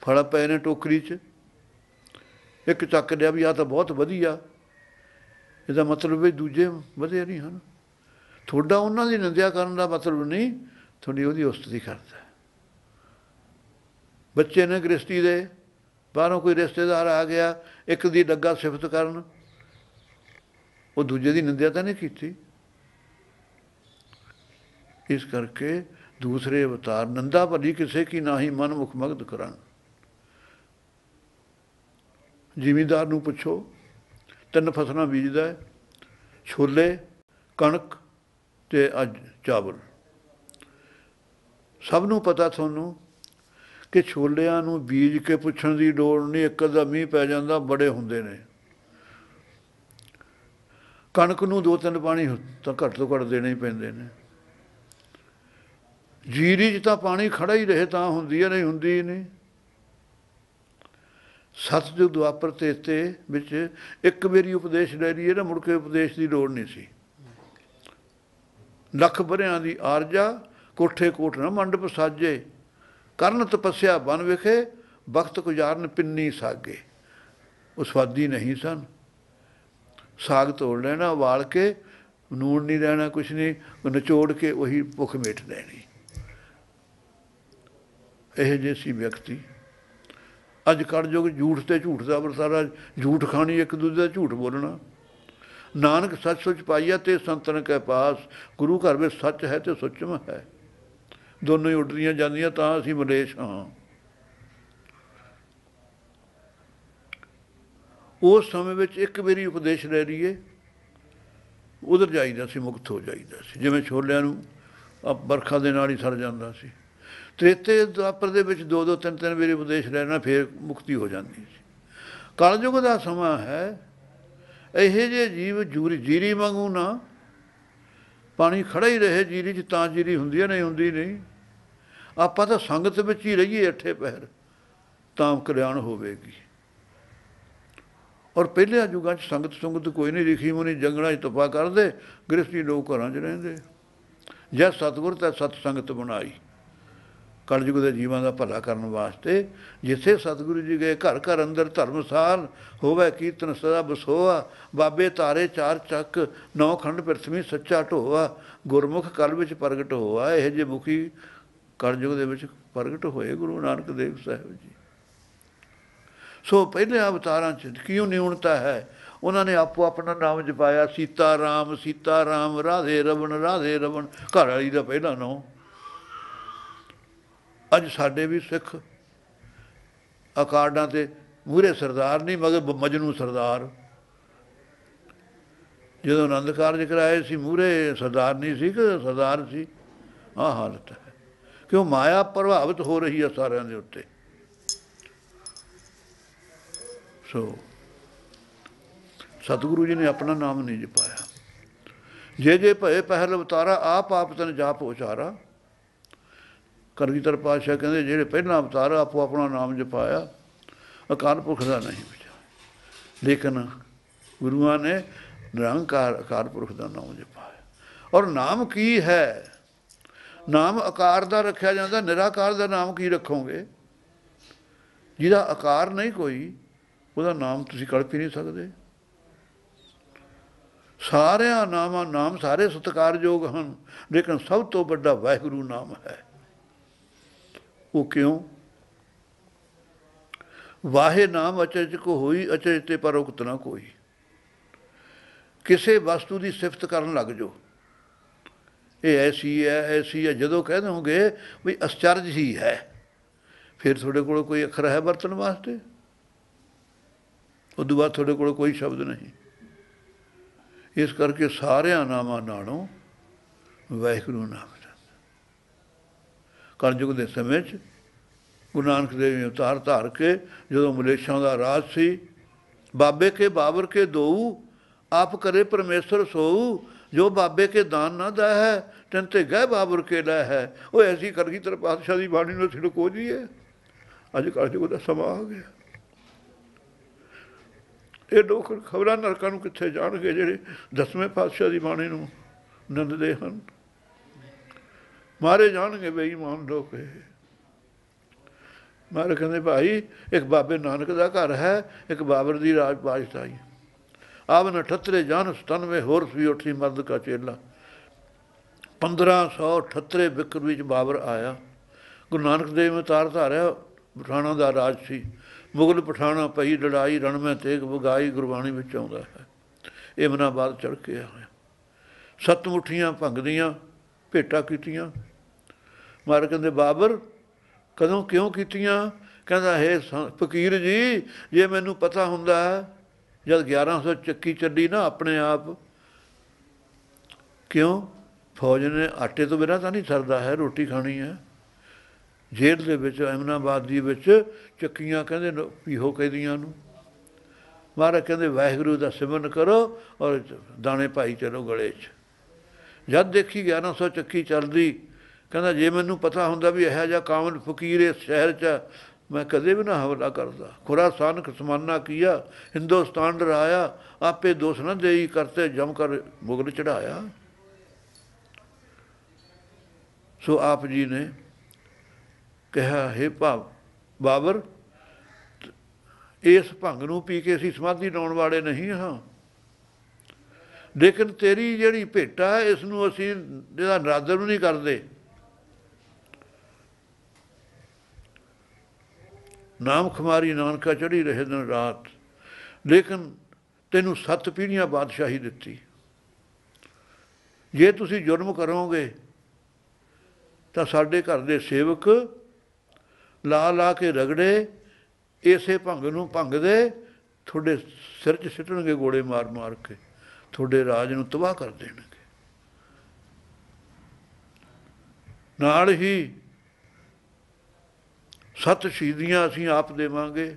ਫੜਾ ਪਏ ਨੇ ਟੋਕਰੀ 'ਚ ਇੱਕ ਚੱਕ ਲਿਆ ਵੀ ਆ ਤਾਂ ਬਹੁਤ ਵਧੀਆ ਇਹਦਾ ਮਤਲਬ ਵੀ ਦੂਜੇ ਵਧੇ ਨਹੀਂ ਹਨ ਥੋੜਾ ਉਹਨਾਂ ਦੀ ਨਿੰਦਿਆ ਕਰਨ ਦਾ ਮਤਲਬ ਨਹੀਂ ਥੋੜੀ ਉਹਦੀ ਉਸਤਤੀ ਕਰਦਾ ਬੱਚੇ ਨੇ ਗ੍ਰਸਤੀ ਦੇ ਬਾਹਰੋਂ ਕੋਈ ਰਿਸ਼ਤੇਦਾਰ ਆ ਗਿਆ ਇੱਕ ਦੀ ਲੱਗਾ ਸਿਫਤ ਕਰਨ ਉਹ ਦੂਜੇ ਦੀ ਨਿੰਦਿਆ ਤਾਂ ਨਹੀਂ ਕੀਤੀ ਇਸ ਕਰਕੇ ਦੂਸਰੇ ਅਵਤਾਰ ਨੰਦਾ ਭਲੀ ਕਿਸੇ ਕੀ ਨਾਹੀ ਮਨ ਮੁਖ ਮਗਦ ਕਰਨ ਜ਼ਿਮੀਦਾਰ ਨੂੰ ਪੁੱਛੋ ਤਿੰਨ ਫਸਲਾਂ ਬੀਜਦਾ ਹੈ ਛੋਲੇ ਕਣਕ ਤੇ ਅੱਜ ਚਾਵਲ ਸਭ ਨੂੰ ਪਤਾ ਤੁਹਾਨੂੰ ਕਿ ਛੋਲਿਆਂ ਨੂੰ ਬੀਜ ਕੇ ਪੁੱਛਣ ਦੀ ਲੋੜ ਨਹੀਂ ਇੱਕ ਅਦਮੀ ਪੈ ਜਾਂਦਾ ਬੜੇ ਹੁੰਦੇ ਨੇ ਕਣਕ ਨੂੰ ਦੋ ਤਿੰਨ ਪਾਣੀ ਤਾਂ ਘੱਟ ਤੋਂ ਘੱਟ ਦੇਣੇ ਹੀ ਪੈਂਦੇ ਨੇ ਜੀਰੀ 'ਚ ਤਾਂ ਪਾਣੀ ਖੜਾ ਹੀ ਰਹੇ ਤਾਂ ਹੁੰਦੀ ਹੈ ਨਹੀਂ ਹੁੰਦੀ ਨਹੀਂ ਸਤਜੁਗ ਦੁਆਪਰ ਤੇ ਤੇ ਵਿੱਚ ਇੱਕ ਵਾਰੀ ਉਪਦੇਸ਼ ਲੈ ਲਈ ਨਾ ਮੁੜ ਕੇ ਉਪਦੇਸ਼ ਦੀ ਲੋੜ ਨਹੀਂ ਸੀ ਲੱਖ ਬਰਿਆਂ ਦੀ ਆਰਜਾ ਕੋਠੇ ਕੋਠ ਨਾ ਮੰਡਪ ਸਾਜੇ ਕਰਨ ਤਪੱਸਿਆ ਬਨ ਵਿਖੇ ਵਕਤ ਗੁਜ਼ਾਰਨ ਪਿੰਨੀ ਸਾਗੇ ਉਸ ਵਾਦੀ ਨਹੀਂ ਸਨ ਸਾਗ ਤੋੜ ਲੈਣਾ ਵਾਲ ਕੇ ਨੂਣ ਨਹੀਂ ਰਹਿਣਾ ਕੁਛ ਨਹੀਂ ਨਿਚੋੜ ਕੇ ਉਹੀ ਭੁੱਖ ਮਿਟ ਲੈਣੀ ਇਹ ਜਿਹੀ ਵਿਅਕਤੀ ਅੱਜ ਕੱਲ ਜੋ ਝੂਠ ਤੇ ਝੂਠ ਦਾ ਵਰਸਾਰਾ ਝੂਠ ਖਾਣੀ ਇੱਕ ਦੂਜੇ ਦਾ ਝੂਠ ਬੋਲਣਾ ਨਾਨਕ ਸੱਚ ਸੁਚ ਪਾਈਆ ਤੇ ਸੰਤਨ ਕੇ ਪਾਸ ਗੁਰੂ ਘਰ ਵਿੱਚ ਸੱਚ ਹੈ ਤੇ ਸੁਚਮ ਹੈ ਦੋਨੋਂ ਹੀ ਉੱਡਦੀਆਂ ਜਾਂਦੀਆਂ ਤਾਂ ਅਸੀਂ ਮਲੇਸ਼ ਹਾਂ ਉਸ ਸਮੇਂ ਵਿੱਚ ਇੱਕ ਵਾਰੀ ਉਪਦੇਸ਼ ਲੈ ਲਈਏ ਉਧਰ ਜਾਈਦਾ ਸੀ ਮੁਕਤ ਹੋ ਜਾਈਦਾ ਸੀ ਜਿਵੇਂ ਛੋਲਿਆਂ ਨੂੰ ਆ ਬਰਖਾ ਦੇ ਨਾਲ ਹੀ ਸਰ ਜਾਂਦਾ ਸੀ ਤ੍ਰੇਤੇ ਦੁਆਪਰ ਦੇ ਵਿੱਚ ਦੋ ਦੋ ਤਿੰਨ ਤਿੰਨ ਵਾਰੀ ਉਪਦੇਸ਼ ਲੈਣਾ ਫਿਰ ਮੁਕਤੀ ਹੋ ਜਾਂਦੀ ਸੀ ਕਲਯੁਗ ਦਾ ਸਮਾਂ ਹੈ ਇਹੇ ਜੇ ਜੀਵ ਜੂਰੀ ਜੀਰੀ ਵਾਂਗੂ ਨਾ ਪਾਣੀ ਖੜਾ ਹੀ ਰਹੇ ਜੀਰੀ ਚ ਤਾਂ ਜੀਰੀ ਹੁੰਦੀ ਹੈ ਨਹੀਂ ਹੁੰਦੀ ਨਹੀਂ ਆਪਾਂ ਤਾਂ ਸੰਗਤ ਵਿੱਚ ਹੀ ਰਹੀਏ ਇੱਥੇ ਪਹਿਰ ਤਾਂ ਕਲਿਆਣ ਹੋਵੇਗੀ ਔਰ ਪਹਿਲੇ ਜੁਗਾਂ 'ਚ ਸੰਗਤ ਸੰਗਤ ਕੋਈ ਨਹੀਂ ਰਖੀ ਮੁਨੀ ਜੰਗਲਾਂ 'ਚ ਤਪਾ ਕਰਦੇ ਗ੍ਰਸਤੀ ਲੋਕ ਘਰਾਂ 'ਚ ਰਹਿੰਦੇ ਜੇ ਸਤਗੁਰ ਤਾਂ ਸਤ ਸੰਗਤ ਬਣਾਈ ਕਲਯੁਗ ਦੇ ਜੀਵਾਂ ਦਾ ਭਲਾ ਕਰਨ ਵਾਸਤੇ ਜਿੱਥੇ ਸਤਗੁਰੂ ਜੀ ਗਏ ਘਰ ਘਰ ਅੰਦਰ ਧਰਮਸਾਲ ਹੋਵੇ ਕੀਰਤਨ ਸਦਾ ਬਸੋਆ ਬਾਬੇ ਤਾਰੇ ਚਾਰ ਚੱਕ ਨੌ ਖੰਡ ਪ੍ਰਥਮੀ ਸੱਚਾ ਢੋਆ ਗੁਰਮੁਖ ਕਲ ਵਿੱਚ ਪ੍ਰਗਟ ਹੋਆ ਇਹ ਜੇ ਮੁਖੀ ਕਰਜੁਗ ਦੇ ਵਿੱਚ ਪ੍ਰਗਟ ਹੋਏ ਗੁਰੂ ਨਾਨਕ ਦੇਵ ਸਾਹਿਬ ਜੀ ਸੋ ਪਹਿਲੇ ਅਵਤਾਰਾਂ ਚ ਕਿਉਂ ਨਿਉਣਤਾ ਹੈ ਉਹਨਾਂ ਨੇ ਆਪੋ ਆਪਣਾ ਨਾਮ ਜਪਾਇਆ ਸੀਤਾ ਰਾਮ ਸੀਤਾ ਰਾਮ ਰਾਧੇ ਰਵਣ ਰਾਧੇ ਰਵਣ ਘਰ ਵਾਲੀ ਦਾ ਪਹਿਲਾ ਨਾਮ ਅੱਜ ਸਾਡੇ ਵੀ ਸਿੱਖ ਅਕਾਰਡਾਂ ਤੇ ਮੂਰੇ ਸਰਦਾਰ ਨਹੀਂ ਮਗਰ ਮਜਨੂ ਸਰਦਾਰ ਜਦੋਂ ਅਨੰਦ ਕਾਰਜ ਕਰਾਏ ਸੀ ਮੂਰੇ ਸਰਦਾਰ ਨਹੀਂ ਸੀ ਕਿ ਸਰਦਾਰ ਸੀ ਆ ਹਾਲਤ ਹੈ ਕਿਉਂ ਮਾਇਆ ਪ੍ਰਭਾਵਿਤ ਹੋ ਰਹੀ ਹੈ ਸਾਰਿਆਂ ਦੇ ਉੱਤੇ ਸੋ ਸਤਿਗੁਰੂ ਜੀ ਨੇ ਆਪਣਾ ਨਾਮ ਨਹੀਂ ਜਪਾਇਆ ਜੇ ਜੇ ਭਏ ਪਹਿਲ ਉਤਾਰਾ ਆਪ ਆਪ ਤਨ ਜਾਪ ਉਚਾਰਾ ਤਰ ਪਾਸ਼ਾ ਕਹਿੰਦੇ ਜਿਹੜੇ ਪਹਿਲਾਂ ਅਵਤਾਰ ਆਪੋ ਆਪਣਾ ਨਾਮ ਜਪਾਇਆ ਅਕਾਲ ਪੁਰਖ ਦਾ ਨਹੀਂ ਬਚਾ ਲੇਕਿਨ ਗੁਰੂਆਂ ਨੇ ਨਿਰੰਕਾਰ ਅਕਾਲ ਪੁਰਖ ਦਾ ਨਾਮ ਜਪਾਇਆ ਔਰ ਨਾਮ ਕੀ ਹੈ ਨਾਮ ਆਕਾਰ ਦਾ ਰੱਖਿਆ ਜਾਂਦਾ ਨਿਰਾਕਾਰ ਦਾ ਨਾਮ ਕੀ ਰੱਖੋਗੇ ਜਿਹਦਾ ਆਕਾਰ ਨਹੀਂ ਕੋਈ ਉਹਦਾ ਨਾਮ ਤੁਸੀਂ ਕਲਪ ਹੀ ਨਹੀਂ ਸਕਦੇ ਸਾਰਿਆਂ ਨਾਮਾਂ ਨਾਮ ਸਾਰੇ ਸਤਕਾਰਯੋਗ ਹਨ ਲੇਕਿਨ ਸਭ ਤੋਂ ਵੱਡਾ ਵਾਹਿਗੁਰੂ ਨਾਮ ਹੈ ਉਹ ਕਿਉਂ ਵਾਹੇ ਨਾਮ ਅਚਰਜ ਕੋ ਹੋਈ ਅਚਰਜ ਤੇ ਉਕਤ ਨਾ ਕੋਈ ਕਿਸੇ ਵਸਤੂ ਦੀ ਸਿਫਤ ਕਰਨ ਲੱਗ ਜੋ ਇਹ ਐਸੀ ਹੈ ਐਸੀ ਹੈ ਜਦੋਂ ਕਹਿ ਦੋਗੇ ਵੀ ਅਸਚਰਜ ਹੀ ਹੈ ਫਿਰ ਤੁਹਾਡੇ ਕੋਲ ਕੋਈ ਅੱਖਰ ਹੈ ਵਰਤਣ ਵਾਸਤੇ ਉਦੋਂ ਬਾਅਦ ਤੁਹਾਡੇ ਕੋਲ ਕੋਈ ਸ਼ਬਦ ਨਹੀਂ ਇਸ ਕਰਕੇ ਸਾਰਿਆਂ ਨਾਮਾਂ ਨਾਲੋਂ ਵਾਹਿਗੁਰੂ ਨਾਮ ਕਲਯੁਗ ਦੇ ਸਮੇਂ 'ਚ ਗੁਨਾਨਕ ਦੇਵ ਉਤਾਰ ਧਾਰ ਕੇ ਜਦੋਂ ਮਲੇਸ਼ਾਂ ਦਾ ਰਾਜ ਸੀ ਬਾਬੇ ਕੇ ਬਾਬਰ ਕੇ ਦੋਉ ਆਪ ਕਰੇ ਪਰਮੇਸ਼ਰ ਸੋਉ ਜੋ ਬਾਬੇ ਕੇ ਦਾਨ ਨਾ ਦਾ ਹੈ ਤਨ ਤੇ ਗਹਿ ਬਾਬਰ ਕੇ ਲੈ ਹੈ ਉਹ ਐਸੀ ਕਰਗੀ ਤਰ ਪਾਤਸ਼ਾਹ ਦੀ ਬਾਣੀ ਨੂੰ ਸਿੜਕ ਜੀ ਜੀਏ ਅੱਜ ਕੱਲ ਜੋ ਦਾ ਸਮਾ ਆ ਗਿਆ ਇਹ ਲੋਕ ਖਬਰਾਂ ਨਰਕਾਂ ਨੂੰ ਕਿੱਥੇ ਜਾਣਗੇ ਜਿਹੜੇ ਦਸਵੇਂ ਪਾਤਸ਼ਾਹ ਦੀ ਬਾਣੀ ਨੂੰ ਨੰਦਦੇ ਹਨ ਮਾਰੇ ਜਾਣਗੇ ਬੇਈਮਾਨ ਲੋਕ ਮਾਰੇ ਕਹਿੰਦੇ ਭਾਈ ਇੱਕ ਬਾਬੇ ਨਾਨਕ ਦਾ ਘਰ ਹੈ ਇੱਕ ਬਾਬਰ ਦੀ ਰਾਜ ਪਾਸ਼ਤਾਈ ਆਵਨ 78 ਜਨ 97 ਹੋਰ ਵੀ ਉਠੀ ਮਰਦ ਕਾ ਚੇਲਾ 1578 ਬਿਕਰ ਵਿੱਚ ਬਾਬਰ ਆਇਆ ਗੁਰੂ ਨਾਨਕ ਦੇਵ ਨੇ ਤਾਰ ਧਾਰਿਆ ਪਠਾਣਾ ਦਾ ਰਾਜ ਸੀ ਮੁਗਲ ਪਠਾਣਾ ਪਈ ਲੜਾਈ ਰਣ ਮੈਂ ਤੇਗ ਬਗਾਈ ਗੁਰਬਾਣੀ ਵਿੱਚ ਆਉਂਦਾ ਹੈ ਇਹ ਬਾਦ ਚੜ ਕੇ ਆਇਆ ਸੱਤ ਮੁਠੀਆਂ ਭੰਗਦੀਆਂ ਭੇਟਾ ਕੀਤੀਆਂ ਮਾਰ ਕਹਿੰਦੇ ਬਾਬਰ ਕਦੋਂ ਕਿਉਂ ਕੀਤੀਆਂ ਕਹਿੰਦਾ ਹੈ ਫਕੀਰ ਜੀ ਜੇ ਮੈਨੂੰ ਪਤਾ ਹੁੰਦਾ ਜਦ 1100 ਚੱਕੀ ਚੱਲੀ ਨਾ ਆਪਣੇ ਆਪ ਕਿਉਂ ਫੌਜ ਨੇ ਆਟੇ ਤੋਂ ਬਿਨਾਂ ਤਾਂ ਨਹੀਂ ਸਰਦਾ ਹੈ ਰੋਟੀ ਖਾਣੀ ਹੈ ਜੇਲ੍ਹ ਦੇ ਵਿੱਚ ਅਮਨਾਬਾਦ ਦੀ ਵਿੱਚ ਚੱਕੀਆਂ ਕਹਿੰਦੇ ਪੀਹੋ ਕਹਿੰਦੀਆਂ ਨੂੰ ਮਹਾਰਾਜ ਕਹਿੰਦੇ ਵਾਹਿਗੁਰੂ ਦਾ ਸਿਮਰਨ ਕਰੋ ਔਰ ਦਾਣੇ ਪਾਈ ਚਲੋ ਗਲੇ 'ਚ ਜਦ ਦੇਖੀ 1100 ਚੱਕੀ ਚੱਲਦੀ ਕਹਿੰਦਾ ਜੇ ਮੈਨੂੰ ਪਤਾ ਹੁੰਦਾ ਵੀ ਇਹ ਜਿਹਾ ਕਾਮਨ ਫਕੀਰ ਇਸ ਸ਼ਹਿਰ 'ਚ ਮੈਂ ਕਦੇ ਵੀ ਨਾ ਹਵਲਾ ਕਰਦਾ ਖੁਰਾਸਾਨ ਖਸਮਾਨਾ ਕੀਆ ਹਿੰਦੁਸਤਾਨ ਰਾਇਆ ਆਪੇ ਦੋਸ਼ ਨਾ ਦੇਈ ਕਰਤੇ ਜਮ ਕਰ ਮੁਗਲ ਚੜਾਇਆ ਸੋ ਆਪ ਜੀ ਨੇ ਕਿਹਾ ਹੈ ਭਾਵ ਬਾਬਰ ਇਸ ਭੰਗ ਨੂੰ ਪੀ ਕੇ ਅਸੀਂ ਸਮਾਧੀ ਲਾਉਣ ਵਾਲੇ ਨਹੀਂ ਹਾਂ ਲੇਕਿਨ ਤੇਰੀ ਜਿਹੜੀ ਭੇਟਾ ਇਸ ਨੂੰ ਅਸੀਂ ਇਹਦਾ ਨਰਾਦਰ ਨੂੰ ਨਹੀਂ ਕਰਦੇ ਨਾਮ ਖਮਾਰੀ ਨਾਨਕਾ ਚੜੀ ਰਹੇ ਦਿਨ ਰਾਤ ਲੇਕਿਨ ਤੈਨੂੰ ਸੱਤ ਪੀੜੀਆਂ ਬਾਦਸ਼ਾਹੀ ਦਿੱਤੀ ਜੇ ਤੁਸੀਂ ਜੁਰਮ ਕਰੋਗੇ ਤਾਂ ਸਾਡੇ ਘਰ ਦੇ ਸੇਵਕ ਲਾ ਲਾ ਕੇ ਰਗੜੇ ਇਸੇ ਭੰਗ ਨੂੰ ਭੰਗ ਦੇ ਤੁਹਾਡੇ ਸਿਰ 'ਚ ਸਿੱਟਣਗੇ ਗੋਲੇ ਮਾਰ-ਮਾਰ ਕੇ ਤੁਹਾਡੇ ਰਾਜ ਨੂੰ ਤਬਾਹ ਕਰ ਦੇਣਗੇ ਨਾਲ ਹੀ ਸਤ ਸ਼ਹੀਦੀਆਂ ਅਸੀਂ ਆਪ ਦੇਵਾਂਗੇ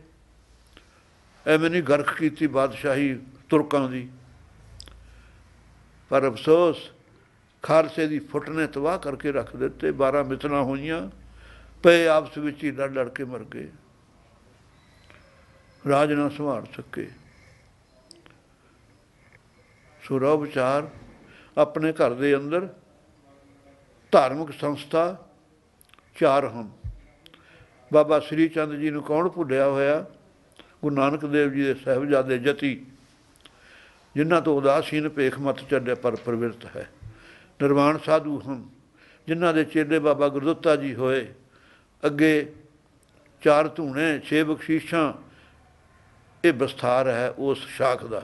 ਐਵੇਂ ਨਹੀਂ ਗਰਖ ਕੀਤੀ ਬਾਦਸ਼ਾਹੀ ਤੁਰਕਾਂ ਦੀ ਪਰ ਅਫਸੋਸ ਖਾਲਸੇ ਦੀ ਫੁੱਟ ਨੇ ਤਬਾਹ ਕਰਕੇ ਰੱਖ ਦਿੱਤੇ 12 ਮਿਤਨਾ ਹੋਈਆਂ ਪਏ ਆਪਸ ਵਿੱਚ ਹੀ ਲੜ ਲੜ ਕੇ ਮਰ ਗਏ ਰਾਜ ਨਾ ਸੰਭਾਲ ਸਕੇ ਸੁਰਵ ਵਿਚਾਰ ਆਪਣੇ ਘਰ ਦੇ ਅੰਦਰ ਧਾਰਮਿਕ ਸੰਸਥਾ ਚਾਰ ਹਨ ਬਾਬਾ ਸ੍ਰੀ ਚੰਦ ਜੀ ਨੂੰ ਕੌਣ ਭੁੱਲਿਆ ਹੋਇਆ ਗੁਰੂ ਨਾਨਕ ਦੇਵ ਜੀ ਦੇ ਸਹਿਬਜ਼ਾਦੇ ਜਤੀ ਜਿਨ੍ਹਾਂ ਤੋਂ ਉਦਾਸੀਨ ਭੇਖ ਮਤ ਚੱਲੇ ਪਰ ਪ੍ਰਵਿਰਤ ਹੈ ਨਿਰਵਾਣ ਸਾਧੂ ਹਨ ਜਿਨ੍ਹਾਂ ਦੇ ਚੇਲੇ ਬਾਬਾ ਗੁਰਦੁੱਤਾ ਜੀ ਹੋਏ ਅੱਗੇ ਚਾਰ ਧੂਣੇ ਛੇ ਬਖਸ਼ੀਸ਼ਾਂ ਇਹ ਵਿਸਥਾਰ ਹੈ ਉਸ ਸ਼ਾਖ ਦਾ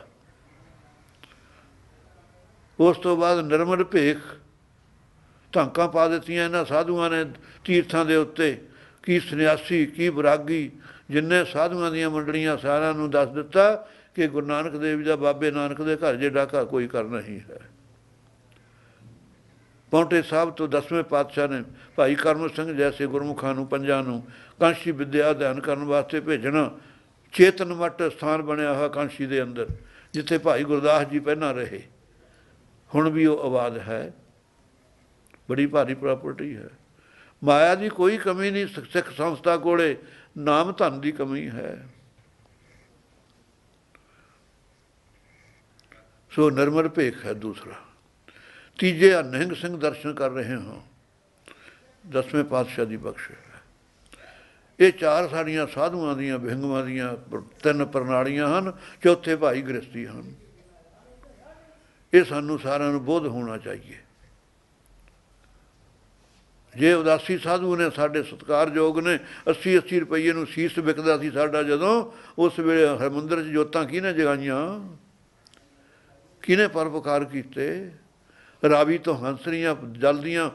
ਉਸ ਤੋਂ ਬਾਅਦ ਨਿਰਮਲ ਭੇਖ ਧਾਂਕਾਂ ਪਾ ਦਿੱਤੀਆਂ ਇਹਨਾਂ ਸਾਧੂਆਂ ਨੇ ਤੀਰਥਾਂ ਦੇ ਉੱਤੇ ਕੀ ਸੰਨਿਆਸੀ ਕੀ ਬਰਾਗੀ ਜਿੰਨੇ ਸਾਧੂਆਂ ਦੀਆਂ ਮੰਡਲੀਆਂ ਸਾਰਿਆਂ ਨੂੰ ਦੱਸ ਦਿੱਤਾ ਕਿ ਗੁਰੂ ਨਾਨਕ ਦੇਵ ਜੀ ਦਾ ਬਾਬੇ ਨਾਨਕ ਦੇ ਘਰ ਜੇ ਡਾਕਾ ਕੋਈ ਕਰ ਨਹੀਂ ਹੈ ਪੌਂਟੇ ਸਾਹਿਬ ਤੋਂ ਦਸਵੇਂ ਪਾਤਸ਼ਾਹ ਨੇ ਭਾਈ ਕਰਮ ਸਿੰਘ ਜੈਸੇ ਗੁਰਮੁਖਾਂ ਨੂੰ ਪੰਜਾਂ ਨੂੰ ਕਾਂਸ਼ੀ ਵਿਦਿਆ ਅਧਿਐਨ ਕਰਨ ਵਾਸਤੇ ਭੇਜਣਾ ਚੇਤਨ ਮੱਟ ਸਥਾਨ ਬਣਿਆ ਹੋਇਆ ਕਾਂਸ਼ੀ ਦੇ ਅੰਦਰ ਜਿੱਥੇ ਭਾਈ ਗੁਰਦਾਸ ਜੀ ਪਹਿਨਾ ਰਹੇ ਹੁਣ ਵੀ ਉਹ ਆਵਾਜ਼ ਹੈ ਬੜੀ ਭਾਰੀ ਪ੍ਰਾਪਰਟੀ ਹੈ ਮਾਇਆ ਦੀ ਕੋਈ ਕਮੀ ਨਹੀਂ ਸਿੱਖ ਸੰਸਥਾ ਕੋਲੇ ਨਾਮ ਧਨ ਦੀ ਕਮੀ ਹੈ ਸੋ ਨਰਮਰ ਭੇਖ ਹੈ ਦੂਸਰਾ ਤੀਜੇ ਅਨਹਿੰਗ ਸਿੰਘ ਦਰਸ਼ਨ ਕਰ ਰਹੇ ਹਾਂ ਦਸਵੇਂ ਪਾਤਸ਼ਾਹ ਦੀ ਬਖਸ਼ਿਸ਼ ਇਹ ਚਾਰ ਸਾਡੀਆਂ ਸਾਧੂਆਂ ਦੀਆਂ ਵਿਹੰਗਵਾਂ ਦੀਆਂ ਤਿੰਨ ਪ੍ਰਣਾਲੀਆਂ ਹਨ ਚੌਥੇ ਭਾਈ ਗ੍ਰਸਤੀ ਹਨ ਇਹ ਸਾਨੂੰ ਸਾਰਿਆਂ ਨੂੰ ਬੋਧ ਹੋਣਾ ਚਾਹੀਏ ਜੇ ਉਦਾਸੀ ਸਾਧੂ ਨੇ ਸਾਡੇ ਸਤਕਾਰਯੋਗ ਨੇ 80 80 ਰੁਪਏ ਨੂੰ ਸੀਸ ਵਿਕਦਾ ਸੀ ਸਾਡਾ ਜਦੋਂ ਉਸ ਵੇਲੇ ਹਰਮੰਦਰ 'ਚ ਜੋਤਾਂ ਕਿਹਨੇ ਜਗਾਈਆਂ ਕਿਹਨੇ ਪਰਪਕਾਰ ਕੀਤੇ ਰਾਵੀ ਤੋਂ ਹੰਸਰੀਆਂ ਜਲਦੀਆਂ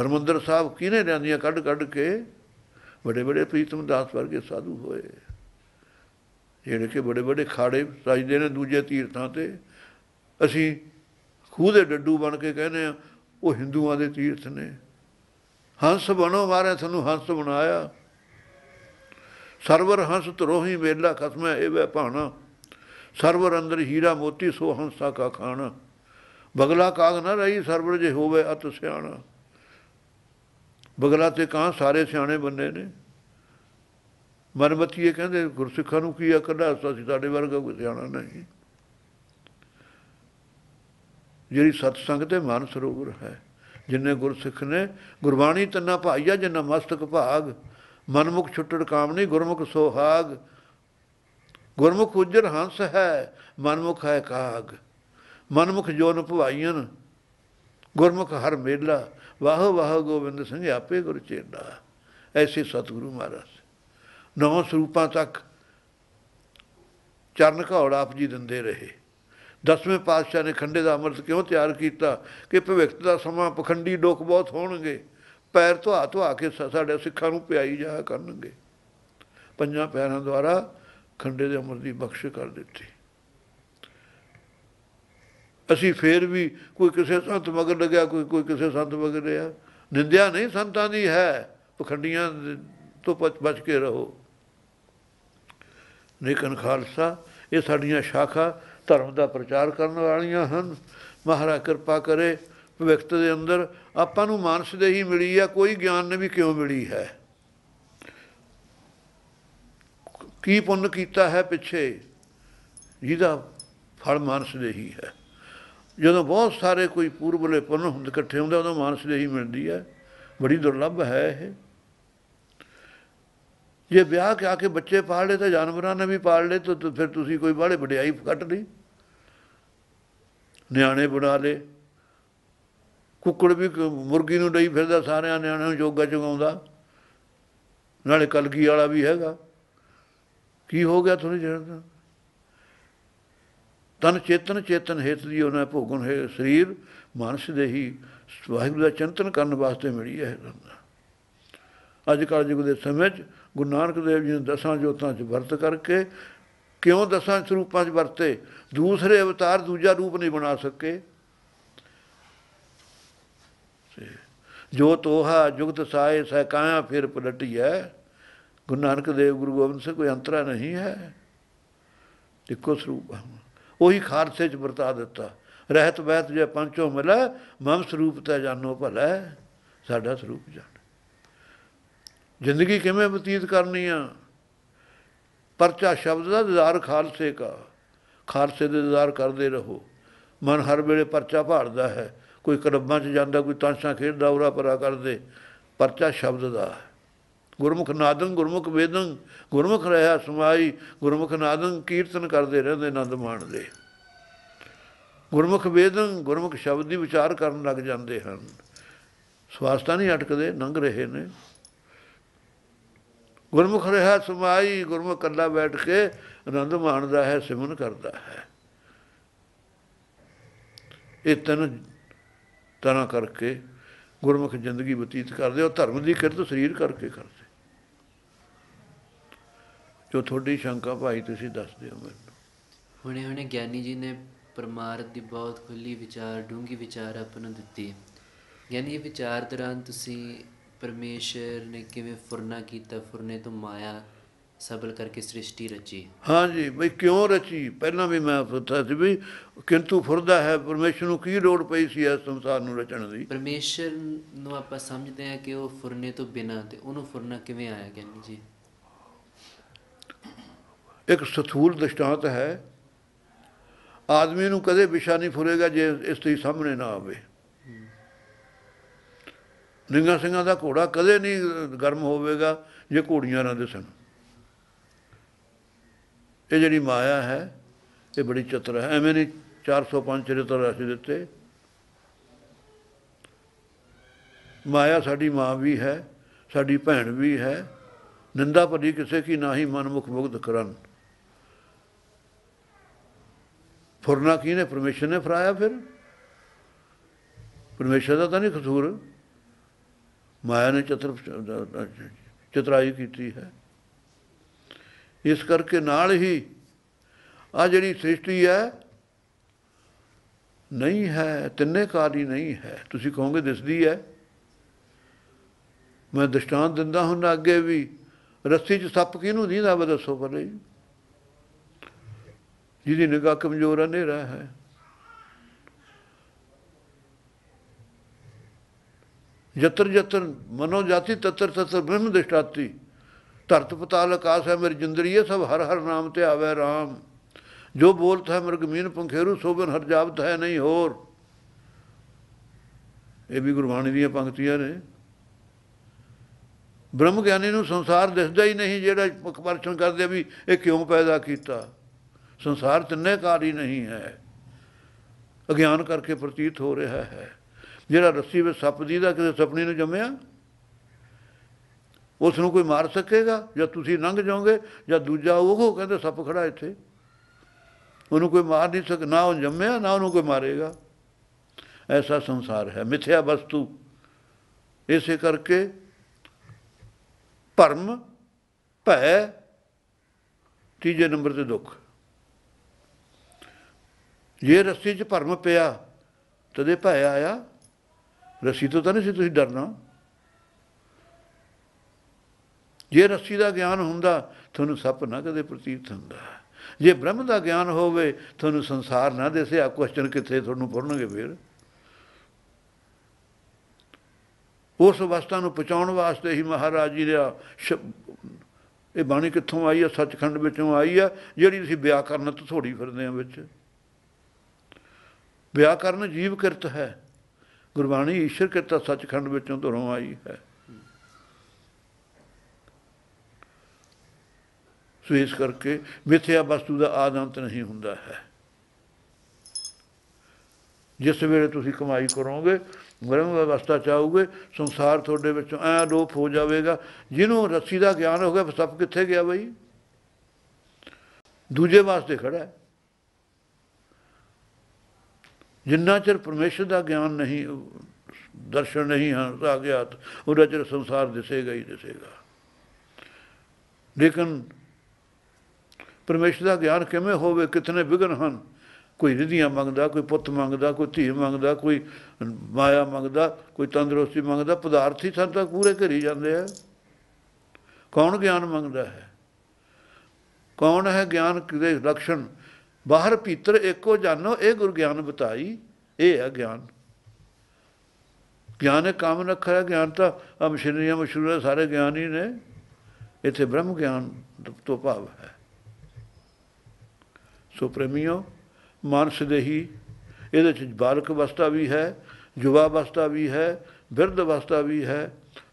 ਹਰਮੰਦਰ ਸਾਹਿਬ ਕਿਹਨੇ ਲੈਂਦੀਆਂ ਕੱਢ ਕੱਢ ਕੇ ਬੜੇ ਬੜੇ ਪ੍ਰੀਤਮ ਦਾਸ ਵਰਗੇ ਸਾਧੂ ਹੋਏ ਜਿਹੜੇ ਕਿ ਬੜੇ ਬੜੇ ਖਾੜੇ ਸਾਜਦੇ ਨੇ ਦੂਜੇ ਤੀਰਥਾਂ ਤੇ ਅਸੀਂ ਖੂਦੇ ਡੱਡੂ ਬਣ ਕੇ ਕਹਿੰਦੇ ਆ ਉਹ ਹਿੰਦੂਆਂ ਦੇ ਤੀਰਥ ਨੇ ਹੰਸ ਬਣੋ ਮਾਰੇ ਤੁਹਾਨੂੰ ਹੰਸ ਬਣਾਇਆ ਸਰਵਰ ਹੰਸ ਤਰੋਹੀ ਵੇਲਾ ਖਸਮੇ ਇਹ ਵੇ ਭਾਣਾ ਸਰਵਰ ਅੰਦਰ ਹੀਰਾ ਮੋਤੀ ਸੋ ਹੰਸਾ ਕਾ ਖਾਣਾ ਬਗਲਾ ਕਾਗ ਨਾ ਰਹੀ ਸਰਵਰ ਜੇ ਹੋਵੇ ਅਤ ਸਿਆਣਾ ਬਗਲਾ ਤੇ ਕਾਂ ਸਾਰੇ ਸਿਆਣੇ ਬੰਨੇ ਨੇ ਮਰਮਤੀਏ ਕਹਿੰਦੇ ਗੁਰਸਿੱਖਾਂ ਨੂੰ ਕੀ ਅਕਲ ਅਸੀਂ ਤੁਹਾਡੇ ਵਰਗਾ ਕੋਈ ਸਿਆਣਾ ਨਹੀਂ ਜਿਹੜੀ ਸਤਸੰਗ ਤੇ ਮਨ ਸਰੋਵਰ ਹੈ ਜਿੰਨੇ ਗੁਰਸਿੱਖ ਨੇ ਗੁਰਬਾਣੀ ਤੰਨਾ ਭਾਈਆ ਜਿੰਨਾ ਮਸਤਕ ਭਾਗ ਮਨਮੁਖ ਛੁੱਟੜ ਨਹੀਂ ਗੁਰਮੁਖ ਸੋਹਾਗ ਗੁਰਮੁਖ ਉਜਰ ਹੰਸ ਹੈ ਮਨਮੁਖ ਹੈ ਕਾਗ ਮਨਮੁਖ ਜੋਨ ਭਵਾਈਆਂ ਗੁਰਮੁਖ ਹਰ ਮੇਲਾ ਵਾਹ ਵਾਹ ਗੋਬਿੰਦ ਸਿੰਘ ਆਪੇ ਗੁਰ ਚੇਲਾ ਐਸੀ ਸਤਿਗੁਰੂ ਮਹਾਰਾਜ ਨੌ ਸਰੂਪਾਂ ਤੱਕ ਚਰਨ ਘੌੜ ਆਪ ਜੀ ਦਿੰਦੇ ਰਹੇ ਦਸਵੇਂ ਪਾਤਸ਼ਾਹ ਨੇ ਖੰਡੇ ਦਾ ਅੰਮ੍ਰਿਤ ਕਿਉਂ ਤਿਆਰ ਕੀਤਾ ਕਿ ਭਵਿੱਖਤ ਦਾ ਸਮਾਂ ਪਖੰਡੀ ਡੋਕ ਬਹੁਤ ਹੋਣਗੇ ਪੈਰ ਧਵਾ ਧਵਾ ਕੇ ਸਾਡੇ ਸਿੱਖਾਂ ਨੂੰ ਪਿਆਈ ਜਾਇਆ ਕਰਨਗੇ ਪੰਜਾਂ ਪੈਰਾਂ ਦੁਆਰਾ ਖੰਡੇ ਦੇ ਅੰਮ੍ਰਿਤ ਦੀ ਬਖਸ਼ ਕਰ ਦਿੱਤੀ ਅਸੀਂ ਫੇਰ ਵੀ ਕੋਈ ਕਿਸੇ ਸੰਤ ਮਗਰ ਲੱਗਿਆ ਕੋਈ ਕੋਈ ਕਿਸੇ ਸੰਤ ਮਗਰ ਰਿਹਾ ਨਿੰਦਿਆ ਨਹੀਂ ਸੰਤਾਂ ਦੀ ਹੈ ਪਖੰਡੀਆਂ ਤੋਂ ਬਚ ਕੇ ਰਹੋ ਨੇਕਨ ਖਾਲਸਾ ਇਹ ਸਾਡੀਆਂ ਸ਼ਾਖਾ ਧਰਮ ਦਾ ਪ੍ਰਚਾਰ ਕਰਨ ਵਾਲੀਆਂ ਹਨ ਮਹਾਰਾ ਕਿਰਪਾ ਕਰੇ ਵਿਅਕਤ ਦੇ ਅੰਦਰ ਆਪਾਂ ਨੂੰ ਮਾਨਸ ਦੇ ਹੀ ਮਿਲੀ ਆ ਕੋਈ ਗਿਆਨ ਨੇ ਵੀ ਕਿਉਂ ਮਿਲੀ ਹੈ ਕੀ ਪੁੰਨ ਕੀਤਾ ਹੈ ਪਿੱਛੇ ਜਿਹਦਾ ਫਲ ਮਾਨਸ ਦੇ ਹੀ ਹੈ ਜਦੋਂ ਬਹੁਤ ਸਾਰੇ ਕੋਈ ਪੂਰਬਲੇ ਪੁੰਨ ਹੁੰਦੇ ਇਕੱਠੇ ਹੁੰਦੇ ਉਦੋਂ ਮਾਨਸ ਦੇ ਹੀ ਮਿਲਦੀ ਹੈ ਬੜੀ ਦੁਰਲੱਭ ਹੈ ਇਹ ਜੇ ਵਿਆਹ ਕੇ ਆ ਕੇ ਬੱਚੇ ਪਾਲ ਲੇ ਤਾਂ ਜਾਨਵਰਾਂ ਨੇ ਵੀ ਪਾਲ ਲੇ ਤਾਂ ਫਿਰ ਤੁਸੀਂ ਕੋਈ ਬਾੜੇ ਵਡਿਆਈ ਕੱਟ ਲਈ ਨਿਆਣੇ ਬਣਾ ਲੇ ਕੁੱਕੜ ਵੀ ਮੁਰਗੀ ਨੂੰ ਲਈ ਫਿਰਦਾ ਸਾਰਿਆਂ ਨਿਆਣਿਆਂ ਨੂੰ ਜੋਗਾ ਚਗਾਉਂਦਾ ਨਾਲੇ ਕਲਗੀ ਵਾਲਾ ਵੀ ਹੈਗਾ ਕੀ ਹੋ ਗਿਆ ਤੁਹਾਨੂੰ ਜਿਹੜਾ ਤਨ ਚੇਤਨ ਚੇਤਨ ਹੇਤ ਦੀ ਉਹਨਾਂ ਭੋਗਨ ਹੈ ਸਰੀਰ ਦੇ ਹੀ ਵਾਹਿਗੁਰੂ ਦਾ ਚਿੰਤਨ ਕਰਨ ਵਾਸਤੇ ਮਿਲੀ ਹੈ ਅੱਜ ਕੱਲ ਜੁਗ ਦੇ ਸਮੇਂ ਚ ਗੁਰੂ ਨਾਨਕ ਦੇਵ ਜੀ ਨੇ ਦਸਾਂ ਜੋਤਾਂ 'ਚ ਵਰਤ ਕਰਕੇ ਕਿਉਂ ਦਸਾਂ ਸਰੂਪਾਂ 'ਚ ਵਰਤੇ ਦੂਸਰੇ ਅਵਤਾਰ ਦੂਜਾ ਰੂਪ ਨਹੀਂ ਬਣਾ ਸਕੇ ਜੋ ਤੋਹਾ ਜੁਗਤ ਸਾਏ ਕਾਇਆ ਫਿਰ ਪਲਟੀ ਹੈ ਗੁਰੂ ਨਾਨਕ ਦੇਵ ਗੁਰੂ ਗੋਬਿੰਦ ਸਿੰਘ ਕੋਈ ਅੰਤਰਾ ਨਹੀਂ ਹੈ ਇੱਕੋ ਸਰੂਪ ਉਹੀ ਖਾਰਸੇ 'ਚ ਵਰਤਾ ਦਿੱਤਾ ਰਹਿਤ ਬਹਿਤ ਜੇ ਪੰਚੋ ਮਿਲੇ ਮਮ ਸਰੂਪ ਤੇ ਜਾਨੋ ਭਲਾ ਸਾਡਾ ਸਰੂਪ ਜਾਣ ਜ਼ਿੰਦਗੀ ਕਿਵੇਂ ਬਤੀਤ ਕਰਨੀ ਆ ਪਰਚਾ ਸ਼ਬਦ ਦਾ ਦਿਦਾਰ ਖਾਲਸੇ ਦਾ ਖਾਲਸੇ ਦੇ ਦਿਦਾਰ ਕਰਦੇ ਰਹੋ ਮਨ ਹਰ ਵੇਲੇ ਪਰਚਾ ਭਾੜਦਾ ਹੈ ਕੋਈ ਕਲੱਬਾਂ 'ਚ ਜਾਂਦਾ ਕੋਈ ਤਾਂਸ਼ਾ ਖੇਡਦਾ ਉਰਾ ਪਰਾ ਕਰਦੇ ਪਰਚਾ ਸ਼ਬਦ ਦਾ ਗੁਰਮੁਖ ਨਾਦੰ ਗੁਰਮੁਖ ਵੇਦੰ ਗੁਰਮੁਖ ਰਹਾ ਸਮਾਈ ਗੁਰਮੁਖ ਨਾਦੰ ਕੀਰਤਨ ਕਰਦੇ ਰਹਿੰਦੇ ਆਨੰਦ ਮਾਣਦੇ ਗੁਰਮੁਖ ਵੇਦੰ ਗੁਰਮੁਖ ਸ਼ਬਦ ਦੀ ਵਿਚਾਰ ਕਰਨ ਲੱਗ ਜਾਂਦੇ ਹਨ ਸਵਾਸਤਾ ਨਹੀਂ ਅਟਕਦੇ ਨੰਗ ਰਹੇ ਨੇ ਗੁਰਮੁਖ ਰਹਾ ਸਮਾਈ ਗੁਰਮੁਖ ਕੱਲਾ ਬੈਠ ਕੇ ਆਨੰਦ ਮਾਣਦਾ ਹੈ ਸਿਮਨ ਕਰਦਾ ਹੈ ਇਹ ਤਨ ਤਨ ਕਰਕੇ ਗੁਰਮੁਖ ਜ਼ਿੰਦਗੀ ਬਤੀਤ ਕਰਦੇ ਉਹ ਧਰਮ ਦੀ ਕਿਰਤ ਸਰੀਰ ਕਰਕੇ ਕਰਦੇ ਜੋ ਤੁਹਾਡੀ ਸ਼ੰਕਾ ਭਾਈ ਤੁਸੀਂ ਦੱਸ ਦਿਓ ਮੈਨੂੰ ਹੁਣੇ ਹੁਣੇ ਗਿਆਨੀ ਜੀ ਨੇ ਪਰਮਾਰਥ ਦੀ ਬਹੁਤ ਖੁੱਲੀ ਵਿਚਾਰ ਡੂੰਗੀ ਵਿਚਾਰ ਆਪਣਾ ਦਿੱਤੀ ਗਿਆਨੀ ਵਿਚਾਰ ਦੌਰਾਨ ਤੁਸੀਂ ਪਰਮੇਸ਼ਰ ਨੇ ਕਿਵੇਂ ਫੁਰਨਾ ਕੀਤਾ ਫੁਰਨੇ ਤੋਂ ਮਾਇਆ ਸਬਲ ਕਰਕੇ ਸ੍ਰਿਸ਼ਟੀ ਰਚੀ ਹਾਂਜੀ ਬਈ ਕਿਉਂ ਰਚੀ ਪਹਿਲਾਂ ਵੀ ਮੈਂ ਪੁੱਛਿਆ ਸੀ ਵੀ ਕਿੰਤੂ ਫੁਰਦਾ ਹੈ ਪਰਮੇਸ਼ਰ ਨੂੰ ਕੀ ਲੋੜ ਪਈ ਸੀ ਇਸ ਸੰਸਾਰ ਨੂੰ ਰਚਣ ਦੀ ਪਰਮੇਸ਼ਰ ਨੂੰ ਆਪਾਂ ਸਮਝਦੇ ਹਾਂ ਕਿ ਉਹ ਫੁਰਨੇ ਤੋਂ ਬਿਨਾ ਤੇ ਉਹਨੂੰ ਫੁਰਨਾ ਕਿਵੇਂ ਆਇਆ ਕਹਿੰਦੇ ਜੀ ਇੱਕ ਸਥੂਲ ਦਸ਼ਟਾਂਤ ਹੈ ਆਦਮੀ ਨੂੰ ਕਦੇ ਵਿਸ਼ਾ ਨਹੀਂ ਫੁਰੇਗਾ ਜੇ ਇਸ ਤੇ ਸਾਹਮਣੇ ਨਾ ਆਵੇ ਨਿੰਗਾ ਸਿੰਘਾਂ ਦਾ ਘੋੜਾ ਕਦੇ ਨਹੀਂ ਗਰਮ ਹੋਵੇਗਾ ਜੇ ਘੋੜੀਆਂ ਨਾ ਦਿਸਣ ਇਹ ਜਿਹੜੀ ਮਾਇਆ ਹੈ ਇਹ ਬੜੀ ਚਤਰ ਹੈ ਐਵੇਂ ਨਹੀਂ 405 ਚਰਿੱਤਰ ਰਾਸ਼ੀ ਦਿੱਤੇ ਮਾਇਆ ਸਾਡੀ ਮਾਂ ਵੀ ਹੈ ਸਾਡੀ ਭੈਣ ਵੀ ਹੈ ਨਿੰਦਾ ਭਰੀ ਕਿਸੇ ਕੀ ਨਾਹੀ ਮਨਮੁਖ ਮੁਗਧ ਕਰਨ ਫੁਰਨਾ ਕੀ ਨੇ ਪਰਮੇਸ਼ਰ ਨੇ ਫਰਾਇਆ ਫਿਰ ਪਰਮੇਸ਼ਰ ਦਾ ਤਾਂ ਨਹੀਂ ਖਸੂਰ ਮਾਇਆ ਨੇ ਚਤਰ ਚਤਰਾਈ ਕੀਤੀ ਹੈ ਇਸ ਕਰਕੇ ਨਾਲ ਹੀ ਆ ਜਿਹੜੀ ਸ੍ਰਿਸ਼ਟੀ ਹੈ ਨਹੀਂ ਹੈ ਤਿੰਨੇ ਕਾਰੀ ਨਹੀਂ ਹੈ ਤੁਸੀਂ ਕਹੋਗੇ ਦਿਸਦੀ ਹੈ ਮੈਂ ਦਸ਼ਟਾਂਤ ਦਿੰਦਾ ਹੁੰਦਾ ਅੱਗੇ ਵੀ ਰੱਸੀ 'ਚ ਸੱਪ ਕਿਹਨੂੰ ਦੀਦਾ ਵਾ ਦੱਸੋ ਭਲੇ ਜਿਹਦੀ ਨਿਗਾਹ ਕਮਜ਼ੋਰ ਹਨੇਰਾ ਹੈ ਜਤਰ ਜਤਰ ਮਨੋ ਜਾਤੀ ਤਤਰ ਤਤਰ ਬ੍ਰਹਮ ਦਿਸ਼ਟਾਤੀ ਧਰਤ ਪਤਾਲ ਆਕਾਸ਼ ਹੈ ਮੇਰੀ ਜਿੰਦਰੀ ਜਿੰਦਰੀਏ ਸਭ ਹਰ ਹਰ ਨਾਮ ਤੇ ਆਵੇ ਰਾਮ ਜੋ ਬੋਲਤ ਹੈ ਮਰਗ ਮੀਨ ਪੰਖੇਰੂ ਸੋਬਨ ਹਰ ਜਾਪਤ ਹੈ ਨਹੀਂ ਹੋਰ ਇਹ ਵੀ ਗੁਰਬਾਣੀ ਦੀਆਂ ਪੰਕਤੀਆਂ ਨੇ ਬ੍ਰਹਮ ਗਿਆਨੀ ਨੂੰ ਸੰਸਾਰ ਦਿਸਦਾ ਹੀ ਨਹੀਂ ਜਿਹੜਾ ਪਰਚਨ ਕਰਦੇ ਵੀ ਇਹ ਕਿਉਂ ਪੈਦਾ ਕੀਤਾ ਸੰਸਾਰ ਤਿੰਨੇ ਕਾਰੀ ਨਹੀਂ ਹੈ ਅਗਿਆਨ ਕਰਕੇ ਪ੍ਰਤੀਤ ਹੋ ਰਿਹਾ ਹੈ ਜਿਹੜਾ ਰੱਸੀ ਵਿੱਚ ਸੱਪ ਦੀ ਦਾ ਕਿਸੇ ਸੁਪਨੇ ਨੂੰ ਜੰਮਿਆ ਉਸ ਨੂੰ ਕੋਈ ਮਾਰ ਸਕੇਗਾ ਜਾਂ ਤੁਸੀਂ ਲੰਘ ਜਾਓਗੇ ਜਾਂ ਦੂਜਾ ਉਹ ਕਹਿੰਦੇ ਸੱਪ ਖੜਾ ਇੱਥੇ ਉਹਨੂੰ ਕੋਈ ਮਾਰ ਨਹੀਂ ਸਕ ਨਾ ਉਹ ਜੰਮਿਆ ਨਾ ਉਹਨੂੰ ਕੋਈ ਮਾਰੇਗਾ ਐਸਾ ਸੰਸਾਰ ਹੈ ਮਿੱਥਿਆ ਵਸਤੂ ਇਸੇ ਕਰਕੇ ਭਰਮ ਭੈ ਤੀਜੇ ਨੰਬਰ ਤੇ ਦੁੱਖ ਜੇ ਰਸਤੇ 'ਚ ਭਰਮ ਪਿਆ ਤਦੇ ਭੈ ਆਇਆ ਰੱਸੀ ਤੋਂ ਤਾਂ ਨਹੀਂ ਸੀ ਤੁਸੀਂ ਡਰਨਾ ਜੇ ਰੱਸੀ ਦਾ ਗਿਆਨ ਹੁੰਦਾ ਤੁਹਾਨੂੰ ਸੱਪ ਨਾ ਕਦੇ ਪ੍ਰਤੀਤ ਹੁੰਦਾ ਜੇ ਬ੍ਰਹਮ ਦਾ ਗਿਆਨ ਹੋਵੇ ਤੁਹਾਨੂੰ ਸੰਸਾਰ ਨਾ ਦੇਸੇ ਆ ਕੁਐਸਚਨ ਕਿੱਥੇ ਤੁਹਾਨੂੰ ਪੜਨਗੇ ਫਿਰ ਉਸ ਅਵਸਥਾ ਨੂੰ ਪਹੁੰਚਾਉਣ ਵਾਸਤੇ ਹੀ ਮਹਾਰਾਜ ਜੀ ਦਾ ਇਹ ਬਾਣੀ ਕਿੱਥੋਂ ਆਈ ਹੈ ਸੱਚਖੰਡ ਵਿੱਚੋਂ ਆਈ ਹੈ ਜਿਹੜੀ ਤੁਸੀਂ ਵਿਆਕਰਨ ਤੋਂ ਥੋੜੀ ਫਿਰਦੇ ਆ ਵਿੱਚ ਵਿਆਕਰਨ ਜੀਵ ਕਿਰਤ ਹੈ ਗੁਰਬਾਣੀ ਈਸ਼ਰ ਕਿਰਤਾ ਸੱਚਖੰਡ ਵਿੱਚੋਂ ਧਰੋਂ ਆਈ ਹੈ ਸੋ ਇਸ ਕਰਕੇ ਮਿੱਥਿਆ ਵਸਤੂ ਦਾ ਆਦੰਤ ਨਹੀਂ ਹੁੰਦਾ ਹੈ ਜਿਸ ਵੇਲੇ ਤੁਸੀਂ ਕਮਾਈ ਕਰੋਗੇ ਬ੍ਰਹਮ ਵਿਵਸਥਾ ਚਾਹੋਗੇ ਸੰਸਾਰ ਤੁਹਾਡੇ ਵਿੱਚੋਂ ਐ ਲੋਪ ਹੋ ਜਾਵੇਗਾ ਜਿਹਨੂੰ ਰੱਸੀ ਦਾ ਗਿਆਨ ਹੋ ਗਿਆ ਸਭ ਕਿੱਥੇ ਗਿਆ ਬਈ ਦੂਜੇ ਵਾਸਤੇ ਖੜਾ ਹੈ ਜਿੰਨਾ ਚਿਰ ਪਰਮੇਸ਼ਰ ਦਾ ਗਿਆਨ ਨਹੀਂ ਦਰਸ਼ਨ ਨਹੀਂ ਹਾਂ ਆ ਗਿਆ ਉਹਦਾ ਚਿਰ ਸੰਸਾਰ ਦਿਸੇਗਾ ਹੀ ਦਿਸੇਗਾ ਲੇਕਿਨ ਪਰਮੇਸ਼ਰ ਦਾ ਗਿਆਨ ਕਿਵੇਂ ਹੋਵੇ ਕਿਤਨੇ ਵਿਗਨ ਹਨ ਕੋਈ ਰਿਧੀਆਂ ਮੰਗਦਾ ਕੋਈ ਪੁੱਤ ਮੰਗਦਾ ਕੋਈ ਧੀ ਮੰਗਦਾ ਕੋਈ ਮਾਇਆ ਮੰਗਦਾ ਕੋਈ ਤੰਦਰੁਸਤੀ ਮੰਗਦਾ ਪਦਾਰਥੀ ਸਭ ਤਾਂ ਪੂਰੇ ਘਰੀ ਜਾਂਦੇ ਆ ਕੌਣ ਗਿਆਨ ਮੰਗਦਾ ਹੈ ਕੌਣ ਹੈ ਗਿਆਨ ਕਿਦੇ ਲਕਸ਼ਣ ਬਾਹਰ ਭੀਤਰ ਇੱਕੋ ਜਾਨੋ ਇਹ ਗੁਰ ਗਿਆਨ ਬਤਾਈ ਇਹ ਹੈ ਗਿਆਨ ਗਿਆਨ ਕੰਮ ਨਖਰਾ ਗਿਆਨ ਤਾਂ ਆ ਮਸ਼ੀਨਰੀਆਂ ਮਸ਼ਹੂਰ ਸਾਰੇ ਗਿਆਨ ਹੀ ਨੇ ਇੱਥੇ ਬ੍ਰਹਮ ਗਿਆਨ ਤੋਂ ਭਾਵ ਹੈ ਸੋ ਮਾਨਸ ਦੇਹੀ ਇਹਦੇ ਚ ਬਾਲਕ ਅਵਸਥਾ ਵੀ ਹੈ ਜਵਾਬ ਅਵਸਥਾ ਵੀ ਹੈ ਬਿਰਧ ਅਵਸਥਾ ਵੀ ਹੈ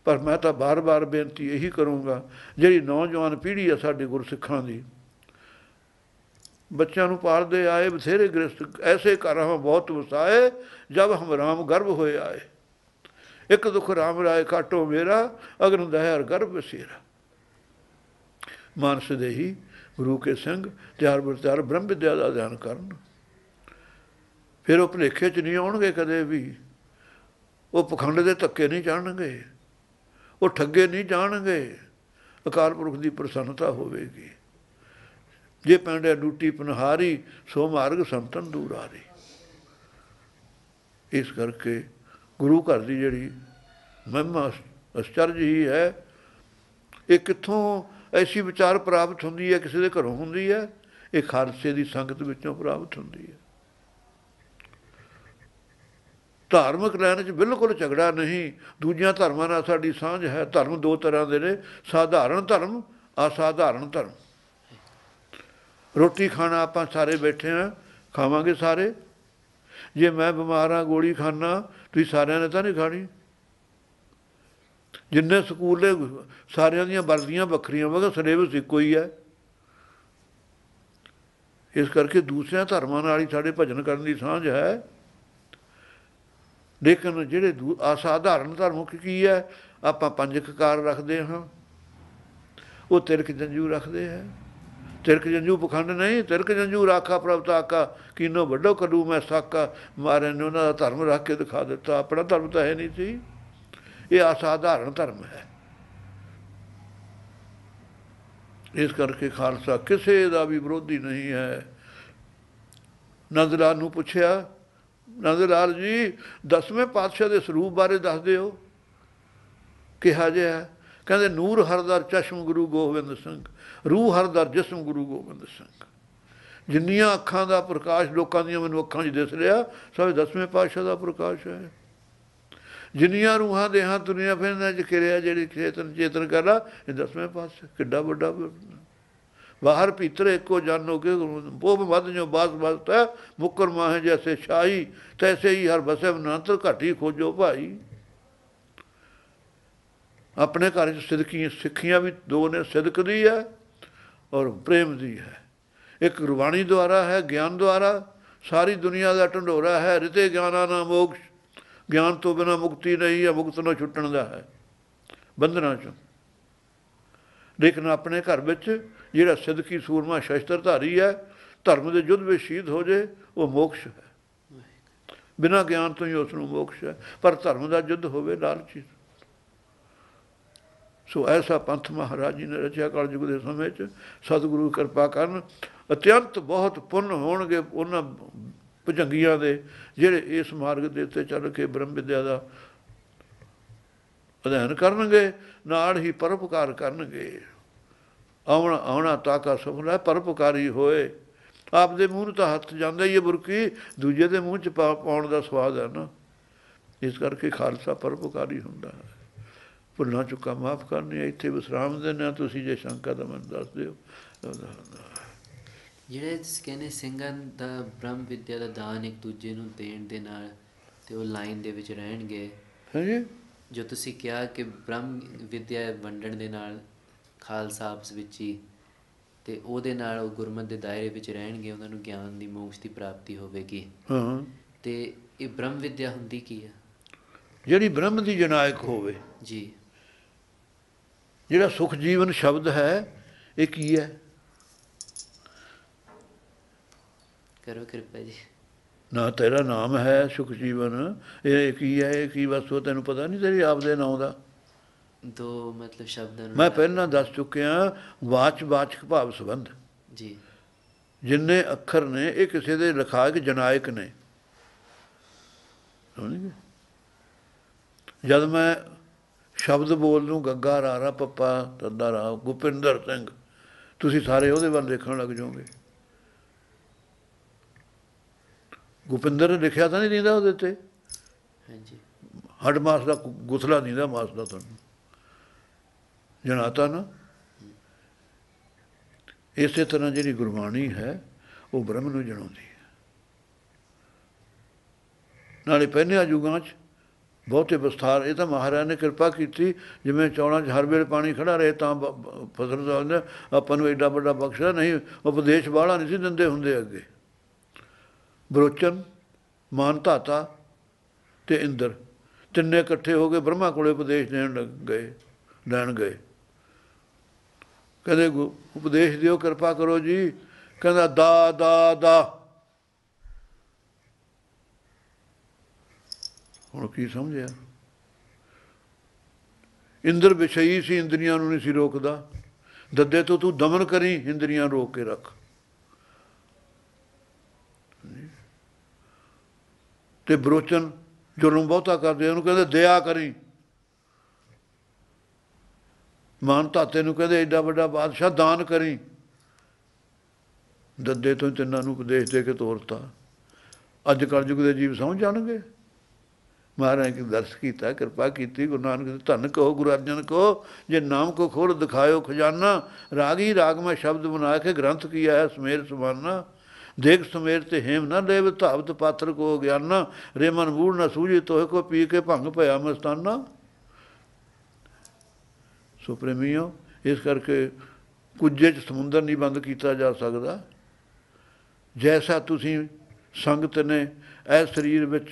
ਪਰ ਮੈਂ ਤਾਂ ਬਾਰ-ਬਾਰ ਬੇਨਤੀ ਇਹੀ ਕਰੂੰਗਾ ਜਿਹੜੀ ਨੌਜਵਾਨ ਪੀੜ੍ਹੀ ਹੈ ਸਾਡੇ ਗੁਰਸਿੱਖਾਂ ਦੀ ਬੱਚਿਆਂ ਨੂੰ ਪਾਲਦੇ ਆਏ ਬਥੇਰੇ ਗ੍ਰਸਤ ਐਸੇ ਕਰ ਰਹਾ ਬਹੁਤ ਵਸਾਏ ਜਦ ਹਮ ਰਾਮ ਗਰਭ ਹੋਏ ਆਏ ਇੱਕ ਦੁਖ ਰਾਮ ਰਾਏ ਕਾਟੋ ਮੇਰਾ ਅਗਨ ਹਰ ਗਰਭ ਬਸੇਰਾ ਮਾਨਸ ਦੇਹੀ ਗੁਰੂ ਕੇ ਸੰਗ ਤਿਆਰ ਬਰਤਾਰ ਬ੍ਰਹਮ ਵਿਦਿਆ ਦਾ ਧਿਆਨ ਕਰਨ ਫਿਰ ਉਹ ਭਲੇਖੇ ਚ ਨਹੀਂ ਆਉਣਗੇ ਕਦੇ ਵੀ ਉਹ ਪਖੰਡ ਦੇ ਧੱਕੇ ਨਹੀਂ ਜਾਣਗੇ ਉਹ ਠੱਗੇ ਨਹੀਂ ਜਾਣਗੇ ਅਕਾਲ ਪੁਰਖ ਦੀ ਪ੍ਰਸੰਨਤਾ ਹੋਵੇਗੀ ਜੇ ਪੈਂਡੇ ਡੂਟੀ ਪਨਹਾਰੀ ਸੋ ਮਾਰਗ ਸੰਤਨ ਰਹੀ ਇਸ ਕਰਕੇ ਗੁਰੂ ਘਰ ਦੀ ਜਿਹੜੀ ਮਹਿਮਾ ਅਚਰਜ ਹੀ ਹੈ ਇਹ ਕਿੱਥੋਂ ਐਸੀ ਵਿਚਾਰ ਪ੍ਰਾਪਤ ਹੁੰਦੀ ਹੈ ਕਿਸੇ ਦੇ ਘਰੋਂ ਹੁੰਦੀ ਹੈ ਇਹ ਖਾਲਸੇ ਦੀ ਸੰਗਤ ਵਿੱਚੋਂ ਪ੍ਰਾਪਤ ਹੁੰਦੀ ਹੈ ਧਾਰਮਿਕ ਲੈਣ 'ਚ ਬਿਲਕੁਲ ਝਗੜਾ ਨਹੀਂ ਦੂਜਿਆਂ ਧਰਮਾਂ ਨਾਲ ਸਾਡੀ ਸਾਂਝ ਹੈ ਧਰਮ ਦੋ ਤਰ੍ਹਾਂ ਦੇ ਨੇ ਸਾਧਾਰਨ ਧਰਮ ਅਸਾਧਾਰਨ ਧਰਮ ਰੋਟੀ ਖਾਣਾ ਆਪਾਂ ਸਾਰੇ ਬੈਠੇ ਆ ਖਾਵਾਂਗੇ ਸਾਰੇ ਜੇ ਮੈਂ ਬਿਮਾਰ ਆ ਗੋਲੀ ਖਾਣਾ ਤੁਸੀਂ ਸਾਰਿਆਂ ਨੇ ਤਾਂ ਨਹੀਂ ਖਾਣੀ ਜਿੰਨੇ ਸਕੂਲ ਦੇ ਸਾਰਿਆਂ ਦੀਆਂ ਵਰਦੀਆਂ ਵੱਖਰੀਆਂ ਵਗਾ ਸਿਲੇਬਸ ਇੱਕੋ ਹੀ ਹੈ ਇਸ ਕਰਕੇ ਦੂਸਰਿਆਂ ਧਰਮਾਂ ਨਾਲ ਹੀ ਸਾਡੇ ਭਜਨ ਕਰਨ ਦੀ ਸਾਂਝ ਹੈ ਲੇਕਿਨ ਜਿਹੜੇ ਅਸਾਧਾਰਨ ਧਰਮ ਕੀ ਹੈ ਆਪਾਂ ਪੰਜ ਕਕਾਰ ਰੱਖਦੇ ਹਾਂ ਉਹ ਤਿਰਕ ਜੰਜੂ ਰੱਖਦੇ ਹੈ ਤਿਰਕ ਜੰਜੂ ਪਖੰਡ ਨਹੀਂ ਤਿਰਕ ਜੰਜੂ ਰਾਖਾ ਕਾ ਕਿਨੋ ਵੱਡੋ ਕਦੂ ਮੈਂ ਸਾਕਾ ਮਾਰੇ ਨੇ ਉਹਨਾਂ ਦਾ ਧਰਮ ਰੱਖ ਕੇ ਦਿਖਾ ਦਿੱਤਾ ਆਪਣਾ ਧਰਮ ਤਾਂ ਹੈ ਨਹੀਂ ਸੀ ਇਹ ਅਸਾਧਾਰਨ ਧਰਮ ਹੈ ਇਸ ਕਰਕੇ ਖਾਲਸਾ ਕਿਸੇ ਦਾ ਵੀ ਵਿਰੋਧੀ ਨਹੀਂ ਹੈ ਨੰਦਲਾਲ ਨੂੰ ਪੁੱਛਿਆ ਨੰਦਲਾਲ ਜੀ ਦਸਵੇਂ ਪਾਤਸ਼ਾਹ ਦੇ ਸਰੂਪ ਬਾਰੇ ਦੱਸ ਦਿਓ ਕਿਹਾ ਜਿਹਾ ਕਹਿੰਦੇ ਨੂਰ ਹਰਦਰ ਚਸ਼ਮ ਗੁਰੂ ਗੋਬਿੰਦ ਸਿੰਘ ਰੂਹ ਹਰ ਦਰ ਜਿਸਮ ਗੁਰੂ ਗੋਬਿੰਦ ਸਿੰਘ ਜਿੰਨੀਆਂ ਅੱਖਾਂ ਦਾ ਪ੍ਰਕਾਸ਼ ਲੋਕਾਂ ਦੀਆਂ ਮੈਨੂੰ ਅੱਖਾਂ 'ਚ ਦਿਸ ਰਿਹਾ ਸਭ ਦਸਵੇਂ ਪਾਤਸ਼ਾਹ ਦਾ ਪ੍ਰਕਾਸ਼ ਹੈ ਜਿੰਨੀਆਂ ਰੂਹਾਂ ਹਾਂ ਦੁਨੀਆ ਫਿਰਨਾ ਚ ਕਿਰਿਆ ਜਿਹੜੀ ਚੇਤਨ ਚੇਤਨ ਕਰਾ ਇਹ ਦਸਵੇਂ ਪਾਤਸ਼ਾਹ ਕਿੱਡਾ ਵੱਡਾ ਬਾਹਰ ਭੀਤਰ ਇੱਕੋ ਜਾਨੋ ਕੇ ਬੋਬ ਵੱਧ ਜੋ ਬਾਸ ਬਸਤ ਹੈ ਮੁਕਰ ਮਾਹ ਜੈਸੇ ਸ਼ਾਹੀ ਤੈਸੇ ਹੀ ਹਰ ਬਸੇ ਬਨੰਤਰ ਘਾਟੀ ਖੋਜੋ ਭਾਈ ਆਪਣੇ ਘਰ ਚ ਸਿੱਧਕੀਆਂ ਸਿੱਖੀਆਂ ਵੀ ਦੋ ਨੇ ਸਿੱਧਕ ਦੀ ਹੈ ਔਰ ਪ੍ਰੇਮ ਦੀ ਹੈ ਇੱਕ ਗੁਰਬਾਣੀ ਦੁਆਰਾ ਹੈ ਗਿਆਨ ਦੁਆਰਾ ਸਾਰੀ ਦੁਨੀਆ ਦਾ ਢੰਡੋਰਾ ਹੈ ਰਿਤੇ ਗਿਆਨਾ ਨਾ ਮੋਕਸ਼ ਗਿਆਨ ਤੋਂ ਬਿਨਾ ਮੁਕਤੀ ਨਹੀਂ ਹੈ ਮੁਕਤ ਨੂੰ ਛੁੱਟਣ ਦਾ ਹੈ ਬੰਧਨਾਂ ਚੋਂ ਲੇਕਿਨ ਆਪਣੇ ਘਰ ਵਿੱਚ ਜਿਹੜਾ ਸਿੱਧਕੀ ਸੂਰਮਾ ਸ਼ਸਤਰਧਾਰੀ ਹੈ ਧਰਮ ਦੇ ਯੁੱਧ ਵਿੱਚ ਸ਼ਹੀਦ ਹੋ ਜੇ ਉਹ ਮੋਕਸ਼ ਹੈ ਬਿਨਾ ਗਿਆਨ ਤੋਂ ਹੀ ਉਸ ਨੂੰ ਮੋਕਸ਼ ਹੈ ਪਰ ਧਰਮ ਦਾ ਯੁੱਧ ਹੋਵੇ ਲਾਲਚੀ ਸੋ ਐਸਾ ਪੰਥ ਮਹਾਰਾਜ ਜੀ ਨੇ ਰਚਿਆ ਕਾਲ ਯੁਗ ਦੇ ਸਮੇਂ 'ਚ ਸਤਿਗੁਰੂ ਕਿਰਪਾ ਕਰਨ ਅਤਿਅੰਤ ਬਹੁਤ ਪੁੰਨ ਹੋਣਗੇ ਉਹਨਾਂ ਭਜੰਗੀਆਂ ਦੇ ਜਿਹੜੇ ਇਸ ਮਾਰਗ ਦੇ ਉੱਤੇ ਚੱਲ ਕੇ ਬ੍ਰਹਮ ਵਿਦਿਆ ਦਾ ਅਧਿਐਨ ਕਰਨਗੇ ਨਾਲ ਹੀ ਪਰਉਪਕਾਰ ਕਰਨਗੇ ਆਉਣਾ ਆਉਣਾ ਤਾਕਾ ਸੁਭਲਾ ਪਰਉਪਕਾਰੀ ਹੋਏ ਆਪ ਦੇ ਮੂੰਹ ਨੂੰ ਤਾਂ ਹੱਥ ਜਾਂਦਾ ਹੀ ਇਹ ਬੁਰਕੀ ਦੂਜੇ ਦੇ ਮੂੰਹ 'ਚ ਪਾਉਣ ਦਾ ਸਵਾਦ ਹੈ ਨਾ ਇਸ ਕਰਕੇ ਖਾਲਸਾ ਪਰਉਪਕਾਰੀ ਹੁੰਦਾ ਹੈ ਭੁੱਲਾਂ ਚੁੱਕਾ ਮਾਫ ਕਰਨੇ ਇੱਥੇ ਵਿਸਰਾਮ ਦੇਣਾ ਤੁਸੀਂ ਜੇ ਸ਼ੰਕਾ ਦਾ ਮਨ ਦੱਸ ਦਿਓ ਜਿਹੜੇ ਸਕੇਨੇ ਸਿੰਘਾਂ ਦਾ ਬ੍ਰਹਮ ਵਿਦਿਆ ਦਾ ਦਾਨ ਇੱਕ ਦੂਜੇ ਨੂੰ ਦੇਣ ਦੇ ਨਾਲ ਤੇ ਉਹ ਲਾਈਨ ਦੇ ਵਿੱਚ ਰਹਿਣਗੇ ਹਾਂਜੀ ਜੋ ਤੁਸੀਂ ਕਿਹਾ ਕਿ ਬ੍ਰਹਮ ਵਿਦਿਆ ਵੰਡਣ ਦੇ ਨਾਲ ਖਾਲਸਾ ਆਪਸ ਵਿੱਚ ਹੀ ਤੇ ਉਹਦੇ ਨਾਲ ਉਹ ਗੁਰਮਤ ਦੇ ਦਾਇਰੇ ਵਿੱਚ ਰਹਿਣਗੇ ਉਹਨਾਂ ਨੂੰ ਗਿਆਨ ਦੀ ਮੋਕਸ਼ ਦੀ ਪ੍ਰਾਪਤੀ ਹੋਵੇਗੀ ਹਾਂ ਤੇ ਇਹ ਬ੍ਰਹਮ ਵਿਦਿਆ ਹੁੰਦੀ ਕੀ ਹੈ ਜਿਹੜੀ ਬ੍ਰਹਮ ਦੀ ਜਨਾਇਕ ਹੋਵੇ ਜੀ ਜਿਹੜਾ ਸੁਖ ਜੀਵਨ ਸ਼ਬਦ ਹੈ ਇਹ ਕੀ ਹੈ ਕਰੋ ਕਿਰਪਾ ਜੀ ਨਾ ਤੇਰਾ ਨਾਮ ਹੈ ਸੁਖ ਜੀਵਨ ਇਹ ਕੀ ਹੈ ਇਹ ਕੀ ਵਸਤੂ ਤੈਨੂੰ ਪਤਾ ਨਹੀਂ ਤੇਰੀ ਆਪ ਦੇ ਨਾਮ ਦਾ ਦੋ ਮਤਲਬ ਸ਼ਬਦ ਨੂੰ ਮੈਂ ਪਹਿਲਾਂ ਦੱਸ ਚੁੱਕਿਆ ਵਾਚ ਵਾਚਕ ਭਾਵ ਸੰਬੰਧ ਜੀ ਜਿੰਨੇ ਅੱਖਰ ਨੇ ਇਹ ਕਿਸੇ ਦੇ ਲਖਾਇਕ ਜਨਾਇਕ ਨੇ ਸਮਝ ਗਏ ਜਦ ਮੈਂ ਸ਼ਬਦ ਬੋਲ ਨੂੰ ਗੱਗਾ ਰਾਰਾ ਪੱਪਾ ਦੰਦਾ ਰਾ ਗੁਪਿੰਦਰ ਸਿੰਘ ਤੁਸੀਂ ਸਾਰੇ ਉਹਦੇ ਵੱਲ ਦੇਖਣ ਲੱਗ ਜਾਓਗੇ ਗੁਪਿੰਦਰ ਨੇ ਲਿਖਿਆ ਤਾਂ ਨਹੀਂ ਦਿੰਦਾ ਉਹਦੇ ਤੇ ਹਾਂਜੀ ਹੱਡ ਮਾਸ ਦਾ ਗੁਸਲਾ ਦਿੰਦਾ ਮਾਸ ਦਾ ਤੁਹਾਨੂੰ ਜਣਾਤਾ ਨਾ ਇਸੇ ਤਰ੍ਹਾਂ ਜਿਹੜੀ ਗੁਰਬਾਣੀ ਹੈ ਉਹ ਬ੍ਰਹਮ ਨੂੰ ਜਣਾਉਂਦੀ ਹੈ ਨਾਲੇ ਪਹਿਨੇ ਆ ਜੂਗਾ 'ਚ ਬਹੁਤੇ ਵਿਸਥਾਰ ਇਹ ਤਾਂ ਮਹਾਰਾਜ ਨੇ ਕਿਰਪਾ ਕੀਤੀ ਜਿਵੇਂ ਚੌਣਾ 'ਚ ਹਰ ਵੇਲੇ ਪਾਣੀ ਖੜਾ ਰਹੇ ਤਾਂ ਫਸਲ ਦਾ ਆਪਾਂ ਨੂੰ ਐਡਾ ਵੱਡਾ ਬਖਸ਼ਾ ਨਹੀਂ ਉਪਦੇਸ਼ ਬਾਹਲਾ ਨਹੀਂ ਸੀ ਦਿੰਦੇ ਹੁੰਦੇ ਅੱਗੇ ਬਰੋਚਨ ਮਾਨਤਾਤਾ ਤੇ ਇੰਦਰ ਤਿੰਨੇ ਇਕੱਠੇ ਹੋ ਕੇ ਬ੍ਰਹਮਾ ਕੋਲੇ ਉਪਦੇਸ਼ ਦੇਣ ਗਏ ਲੈਣ ਗਏ ਕਹਿੰਦੇ ਉਪਦੇਸ਼ ਦਿਓ ਕਿਰਪਾ ਕਰੋ ਜੀ ਕਹਿੰਦਾ ਦਾ ਦਾ ਦਾ ਹੁਣ ਕੀ ਸਮਝਿਆ ਇੰਦਰ ਵਿਸ਼ਈ ਸੀ ਇੰਦਰੀਆਂ ਨੂੰ ਨਹੀਂ ਸੀ ਰੋਕਦਾ ਦੱਦੇ ਤੋਂ ਤੂੰ ਦਮਨ ਕਰੀ ਇੰਦਰੀਆਂ ਰੋਕ ਕੇ ਰੱਖ ਤੇ ਬਰੋਚਨ ਜ਼ੁਲਮ ਬਹੁਤਾ ਕਰਦੇ ਉਹਨੂੰ ਕਹਿੰਦੇ ਦਇਆ ਕਰੀ ਮਾਨ ਤਾਤੇ ਨੂੰ ਕਹਿੰਦੇ ਐਡਾ ਵੱਡਾ ਬਾਦਸ਼ਾਹ ਦਾਨ ਕਰੀ ਦੱਦੇ ਤੋਂ ਤਿੰਨਾਂ ਨੂੰ ਉਪਦੇਸ਼ ਦੇ ਕੇ ਤੋਰਤਾ ਅੱਜ ਕਰਜੁਗ ਦੇ ਜੀਵ ਸਮਝ ਜਾਣਗੇ ਮਹਾਰਾਜ ਨੇ ਦਰਸ਼ ਕੀਤਾ ਕਿਰਪਾ ਕੀਤੀ ਗੁਰੂ ਨਾਨਕ ਧੰਨ ਕਹੋ ਗੁਰੂ ਅਰਜਨ ਕੋ ਜੇ ਨਾਮ ਕੋ ਖੋਲ ਦਿਖਾਇਓ ਖਜ਼ਾਨਾ ਰਾਗੀ ਰਾਗਮਾ ਸ਼ਬਦ ਬਣਾ ਕੇ ਗ੍ਰੰਥ ਕੀਆ ਹੈ ਸਮੇਰ ਸੁਮਾਨਾ ਦੇਖ ਸਮੇਰ ਤੇ ਹੇਮ ਨਾ ਲੈਵ ਧਾਵਤ ਪਾਤਰ ਕੋ ਗਿਆਨਾ ਰੇ ਮਨ ਮੂੜ ਨਾ ਸੂਝੇ ਤੋਹ ਕੋ ਪੀ ਕੇ ਭੰਗ ਭਇਆ ਮਸਤਾਨਾ ਸੋ ਪ੍ਰੇਮੀਓ ਇਸ ਕਰਕੇ ਕੁਝੇ ਚ ਸਮੁੰਦਰ ਨਹੀਂ ਬੰਦ ਕੀਤਾ ਜਾ ਸਕਦਾ ਜੈਸਾ ਤੁਸੀਂ ਸੰਗਤ ਨੇ ਇਹ ਸਰੀਰ ਵਿੱਚ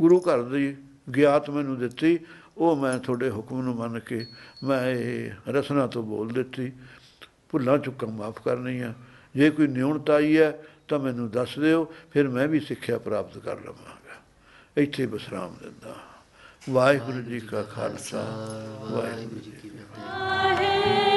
ਗੁਰੂ ਘਰ ਦੀ ਗਿਆਤ ਮੈਨੂੰ ਦਿੱਤੀ ਉਹ ਮੈਂ ਤੁਹਾਡੇ ਹੁਕਮ ਨੂੰ ਮੰਨ ਕੇ ਮੈਂ ਇਹ ਰਸਨਾ ਤੋਂ ਬੋਲ ਦਿੱਤੀ ਭੁੱਲਾਂ ਚੁੱਕਾਂ ਮਾਫ ਕਰਨੀ ਆ ਜੇ ਕੋਈ ਨਿਉਣਤਾ ਆਈ ਹੈ ਤਾਂ ਮੈਨੂੰ ਦੱਸ ਦਿਓ ਫਿਰ ਮੈਂ ਵੀ ਸਿੱਖਿਆ ਪ੍ਰਾਪਤ ਕਰ ਲਵਾਂਗਾ ਇੱਥੇ ਬਸਰਾਮ ਦਿੰਦਾ ਵਾਹਿਗੁਰੂ ਜੀ ਕਾ ਖਾਲਸਾ ਵਾਹਿਗੁਰੂ ਜੀ ਕੀ ਫਤਿਹ